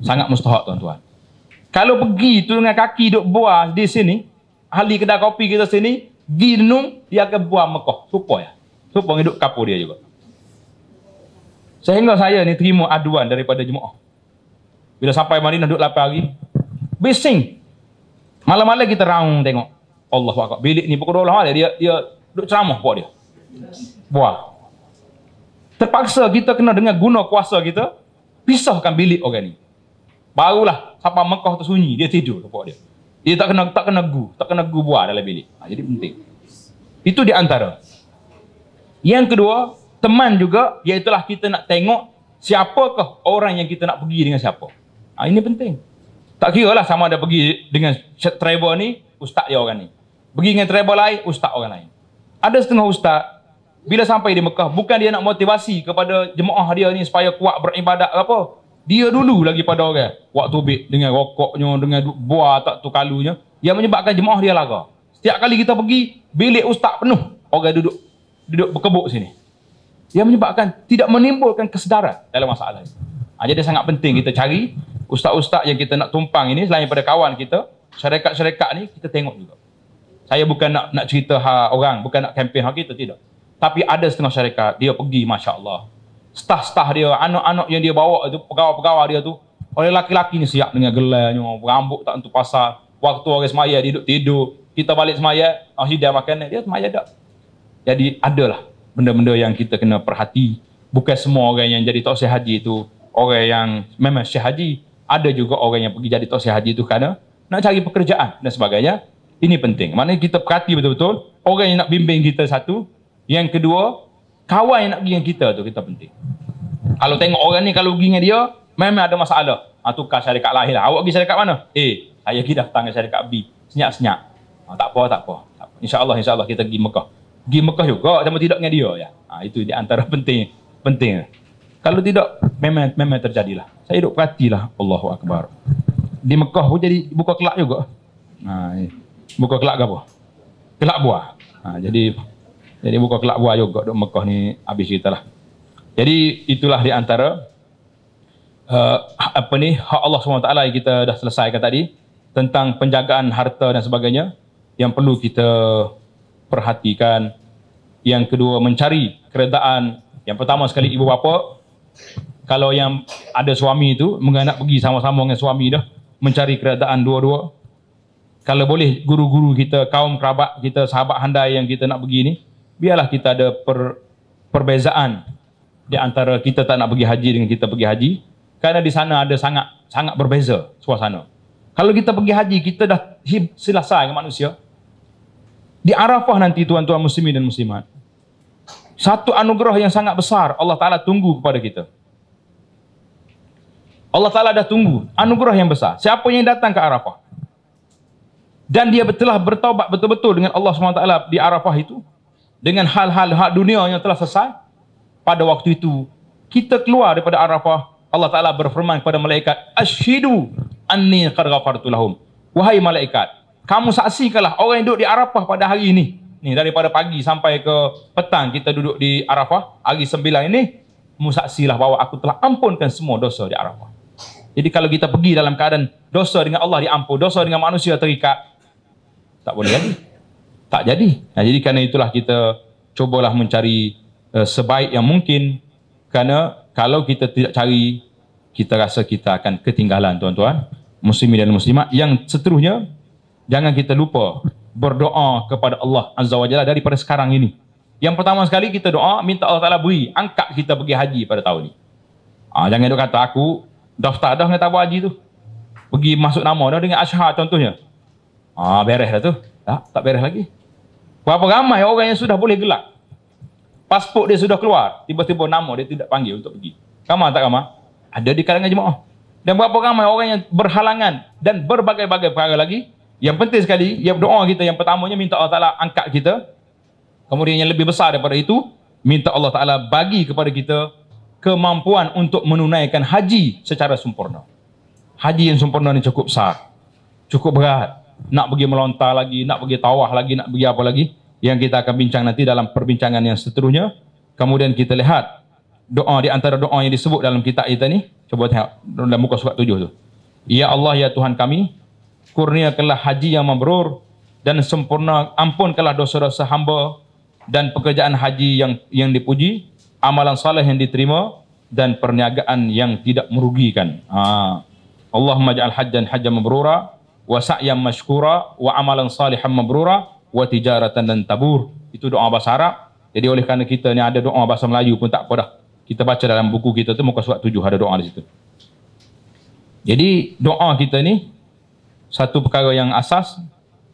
Sangat mustahak tuan-tuan. Kalau pergi tu dengan kaki duk buah di sini, ahli kedai kopi kita sini, ginung dia akan buah Mekah. Supo ya. Supo ngiduk kapur dia juga. Sehingga saya ni terima aduan daripada jemaah. Bila sampai Madinah duduk 8 hari. Bising. Malam-malam kita raung tengok. Allah wakak. Bilik ni pukul 12 malam dia, dia, dia duduk ceramah buat dia. Buat. Terpaksa kita kena dengan guna kuasa kita. Pisahkan bilik orang ni. Barulah sampai Mekah tu sunyi. Dia tidur buat dia. Dia tak kena tak kena gu. Tak kena gu buat dalam bilik. Ha, jadi penting. Itu di antara. Yang kedua, teman juga iaitu kita nak tengok siapakah orang yang kita nak pergi dengan siapa. Ha, ini penting. Tak kira lah sama ada pergi dengan tribal ni, ustaz dia orang ni. Pergi dengan tribal lain, ustaz orang lain. Ada setengah ustaz, bila sampai di Mekah, bukan dia nak motivasi kepada jemaah dia ni supaya kuat beribadat apa. Dia dulu lagi pada orang. Waktu bit dengan rokoknya, dengan buah tak tu kalunya. Yang menyebabkan jemaah dia lara. Setiap kali kita pergi, bilik ustaz penuh. Orang duduk duduk berkebuk sini. Yang menyebabkan tidak menimbulkan kesedaran dalam masalah ini. Ha, jadi sangat penting kita cari ustaz-ustaz yang kita nak tumpang ini selain daripada kawan kita, syarikat-syarikat ni kita tengok juga. Saya bukan nak nak cerita ha orang, bukan nak kempen hak kita tidak. Tapi ada setengah syarikat dia pergi masya-Allah. Staf-staf dia, anak-anak yang dia bawa itu pegawai-pegawai dia tu, oleh laki-laki ni siap dengan gelarnya, rambut tak tentu pasal. Waktu orang semaya dia duduk tidur, kita balik semaya, ah oh, dia makan dia semaya dak. Jadi ada lah benda-benda yang kita kena perhati. Bukan semua orang yang jadi tausiah haji itu orang yang memang syekh haji ada juga orang yang pergi jadi tausiah haji itu kerana nak cari pekerjaan dan sebagainya. Ini penting. Maknanya kita perhati betul-betul orang yang nak bimbing kita satu. Yang kedua, kawan yang nak pergi dengan kita tu kita penting. Kalau tengok orang ni kalau pergi dengan dia, memang ada masalah. Ha, tukar syarikat lahir lah. Awak pergi syarikat mana? Eh, saya pergi daftar dengan syarikat B. Senyap-senyap. Ha, ah, tak apa, tak apa. apa. InsyaAllah, insyaAllah kita pergi Mekah. Pergi Mekah juga sama tidak dengan dia. Ya. Ha, itu di antara (laughs) penting. Penting. Kalau tidak, memang memang terjadilah. Saya hidup perhatilah Allahu Akbar. Di Mekah pun jadi buka kelak juga. Ha, eh. buka kelak ke apa? Kelak buah. Ha, jadi jadi buka kelak buah juga duduk Mekah ni habis lah. Jadi itulah di antara uh, apa ni hak Allah SWT yang kita dah selesaikan tadi tentang penjagaan harta dan sebagainya yang perlu kita perhatikan. Yang kedua mencari keredaan yang pertama sekali ibu bapa kalau yang ada suami itu menghendak pergi sama-sama dengan suami dah mencari kerajaan dua-dua. Kalau boleh guru-guru kita, kaum kerabat kita, sahabat handai yang kita nak pergi ni, biarlah kita ada per, perbezaan di antara kita tak nak pergi haji dengan kita pergi haji. Kerana di sana ada sangat sangat berbeza suasana. Kalau kita pergi haji, kita dah selesai dengan manusia. Di Arafah nanti tuan-tuan muslimin dan muslimat, satu anugerah yang sangat besar Allah Ta'ala tunggu kepada kita. Allah Ta'ala dah tunggu anugerah yang besar. Siapa yang datang ke Arafah? Dan dia telah bertaubat betul-betul dengan Allah SWT di Arafah itu. Dengan hal-hal hak dunia yang telah selesai. Pada waktu itu, kita keluar daripada Arafah. Allah Ta'ala berfirman kepada malaikat. Ashidu anni qad ghafartu Wahai malaikat, kamu saksikanlah orang yang duduk di Arafah pada hari ini ni daripada pagi sampai ke petang kita duduk di Arafah hari sembilan ini musaksilah bahawa aku telah ampunkan semua dosa di Arafah jadi kalau kita pergi dalam keadaan dosa dengan Allah diampun dosa dengan manusia terikat tak boleh jadi tak jadi nah, jadi kerana itulah kita cubalah mencari uh, sebaik yang mungkin kerana kalau kita tidak cari kita rasa kita akan ketinggalan tuan-tuan muslimin dan muslimat yang seterusnya jangan kita lupa berdoa kepada Allah Azza wa Jalla daripada sekarang ini. Yang pertama sekali kita doa minta Allah Taala beri angkat kita pergi haji pada tahun ini. Ah ha, jangan duk kata aku daftar dah dengan tabung haji tu. Pergi masuk nama dah dengan Ashar contohnya. ha, beres dah tu. Tak, ah, tak beres lagi. Berapa ramai orang yang sudah boleh gelak. Pasport dia sudah keluar. Tiba-tiba nama dia tidak panggil untuk pergi. Kamu tak kamu? Ada di kalangan jemaah. Dan berapa ramai orang yang berhalangan dan berbagai-bagai perkara lagi yang penting sekali, yang doa kita yang pertamanya minta Allah Ta'ala angkat kita. Kemudian yang lebih besar daripada itu, minta Allah Ta'ala bagi kepada kita kemampuan untuk menunaikan haji secara sempurna. Haji yang sempurna ni cukup besar. Cukup berat. Nak pergi melontar lagi, nak pergi tawah lagi, nak pergi apa lagi. Yang kita akan bincang nanti dalam perbincangan yang seterusnya. Kemudian kita lihat doa di antara doa yang disebut dalam kitab kita ni. Cuba tengok dalam muka surat tujuh tu. Ya Allah, Ya Tuhan kami, kurniakanlah haji yang mabrur dan sempurna ampunkanlah dosa-dosa hamba dan pekerjaan haji yang yang dipuji, amalan saleh yang diterima dan perniagaan yang tidak merugikan. Ha. Allahumma ja'al hajjan hajjan mabrura wa sa'yan mashkura wa amalan salihan mabrura wa tijaratan dan tabur. Itu doa bahasa Arab. Jadi oleh kerana kita ni ada doa bahasa Melayu pun tak apa dah. Kita baca dalam buku kita tu muka surat tujuh ada doa di situ. Jadi doa kita ni satu perkara yang asas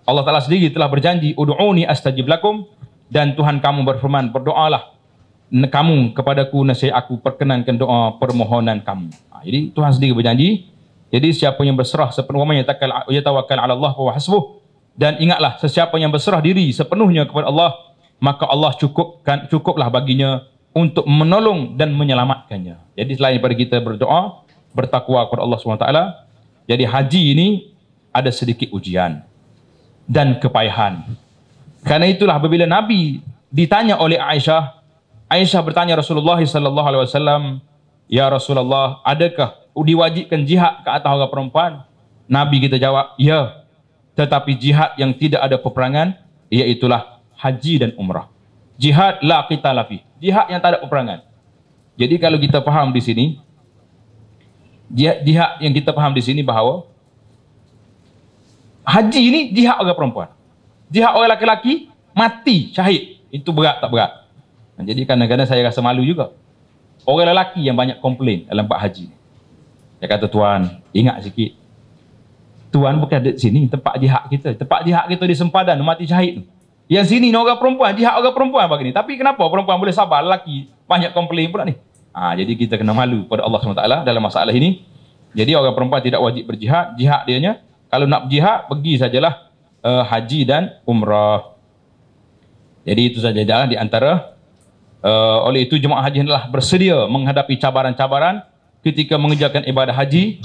Allah Taala sendiri telah berjanji ud'uni astajib lakum dan Tuhan kamu berfirman berdoalah kamu kepadaku nasihat aku perkenankan doa permohonan kamu ha, jadi Tuhan sendiri berjanji jadi siapa yang berserah sepenuhnya takal ya tawakkal ala Allah wa hasbuh dan ingatlah sesiapa yang berserah diri sepenuhnya kepada Allah maka Allah cukupkan cukuplah baginya untuk menolong dan menyelamatkannya jadi selain daripada kita berdoa bertakwa kepada Allah SWT jadi haji ini ada sedikit ujian dan kepayahan. Karena itulah apabila Nabi ditanya oleh Aisyah, Aisyah bertanya Rasulullah sallallahu alaihi wasallam, "Ya Rasulullah, adakah diwajibkan jihad ke atas orang perempuan?" Nabi kita jawab, "Ya, tetapi jihad yang tidak ada peperangan iaitulah haji dan umrah. Jihad la kita lafi. Jihad yang tak ada peperangan. Jadi kalau kita faham di sini, jihad, jihad yang kita faham di sini bahawa haji ni jihad orang perempuan. Jihad orang lelaki mati syahid. Itu berat tak berat? Jadi kadang-kadang saya rasa malu juga. Orang lelaki yang banyak komplain dalam bab haji. Dia kata tuan, ingat sikit. Tuan bukan di sini tempat jihad kita. Tempat jihad kita di sempadan mati syahid tu. Yang sini ni orang perempuan, jihad orang perempuan bagi ni. Tapi kenapa perempuan boleh sabar lelaki banyak komplain pula ni? Ha, jadi kita kena malu pada Allah SWT dalam masalah ini. Jadi orang perempuan tidak wajib berjihad. Jihad dia nya kalau nak jihad pergi sajalah uh, haji dan umrah. Jadi itu saja dah di antara uh, oleh itu jemaah haji hendaklah bersedia menghadapi cabaran-cabaran ketika mengejarkan ibadah haji.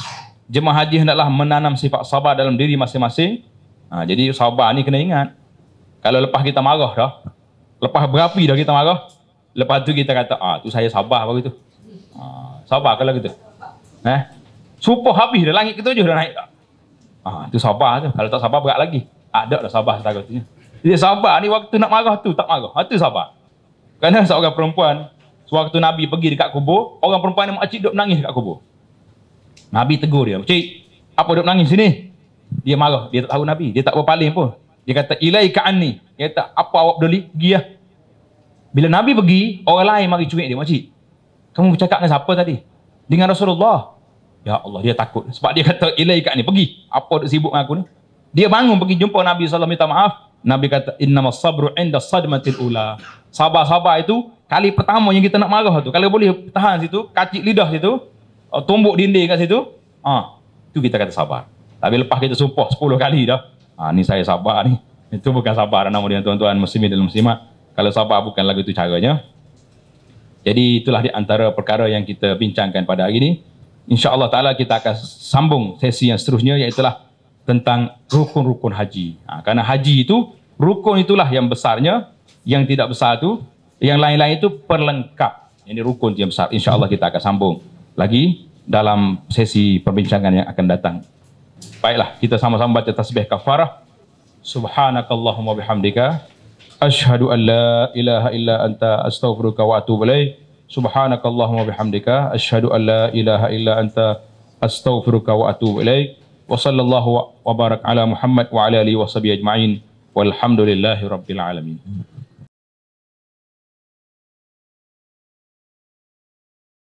Jemaah haji hendaklah menanam sifat sabar dalam diri masing-masing. Ha, jadi sabar ni kena ingat. Kalau lepas kita marah dah, lepas berapi dah kita marah, lepas tu kita kata, ah tu saya sabar apa gitu. Ha, sabar kalau gitu. Eh? Supah habis dah langit ketujuh dah naik dah. Ha, itu sabar tu. Kalau tak sabar, berat lagi. Ada dah sabar setara tu. Dia sabar ni waktu nak marah tu, tak marah. Itu sabar. Kerana seorang perempuan, sewaktu Nabi pergi dekat kubur, orang perempuan ni makcik duduk menangis dekat kubur. Nabi tegur dia, makcik, apa duduk menangis sini? Dia marah, dia tak tahu Nabi, dia tak berpaling pun. Dia kata, ilai ka'an ni. Dia kata, apa awak peduli? Pergi lah. Bila Nabi pergi, orang lain mari cuik dia, makcik. Kamu bercakap dengan siapa tadi? Dengan Rasulullah. Ya Allah, dia takut. Sebab dia kata, ilai kat ni, pergi. Apa duk sibuk dengan aku ni? Dia bangun pergi jumpa Nabi SAW, minta maaf. Nabi kata, innama sabru inda sadmatil ula. Sabar-sabar itu, kali pertama yang kita nak marah tu. Kalau boleh tahan situ, kacik lidah situ, uh, tumbuk dinding kat situ, ha, tu kita kata sabar. Tapi lepas kita sumpah 10 kali dah, ha, ni saya sabar ni. (laughs) Itu bukan sabar nama dia tuan-tuan muslimin dan muslimat. Kalau sabar bukan lagu itu caranya. Jadi itulah di antara perkara yang kita bincangkan pada hari ini insyaAllah ta'ala kita akan sambung sesi yang seterusnya iaitu tentang rukun-rukun haji. Ha, karena haji itu, rukun itulah yang besarnya, yang tidak besar itu, yang lain-lain itu perlengkap. Ini rukun yang besar. InsyaAllah kita akan sambung lagi dalam sesi perbincangan yang akan datang. Baiklah, kita sama-sama baca tasbih kafarah. Subhanakallahumma bihamdika. Ashadu an la ilaha illa anta astaghfiruka wa atubu alaih. سبحانك اللهم وبحمدك أشهد أن لا إله إلا أنت أستغفرك وأتوب إليك وصلى الله وبارك على محمد وعلى آله وصحبه أجمعين والحمد لله رب العالمين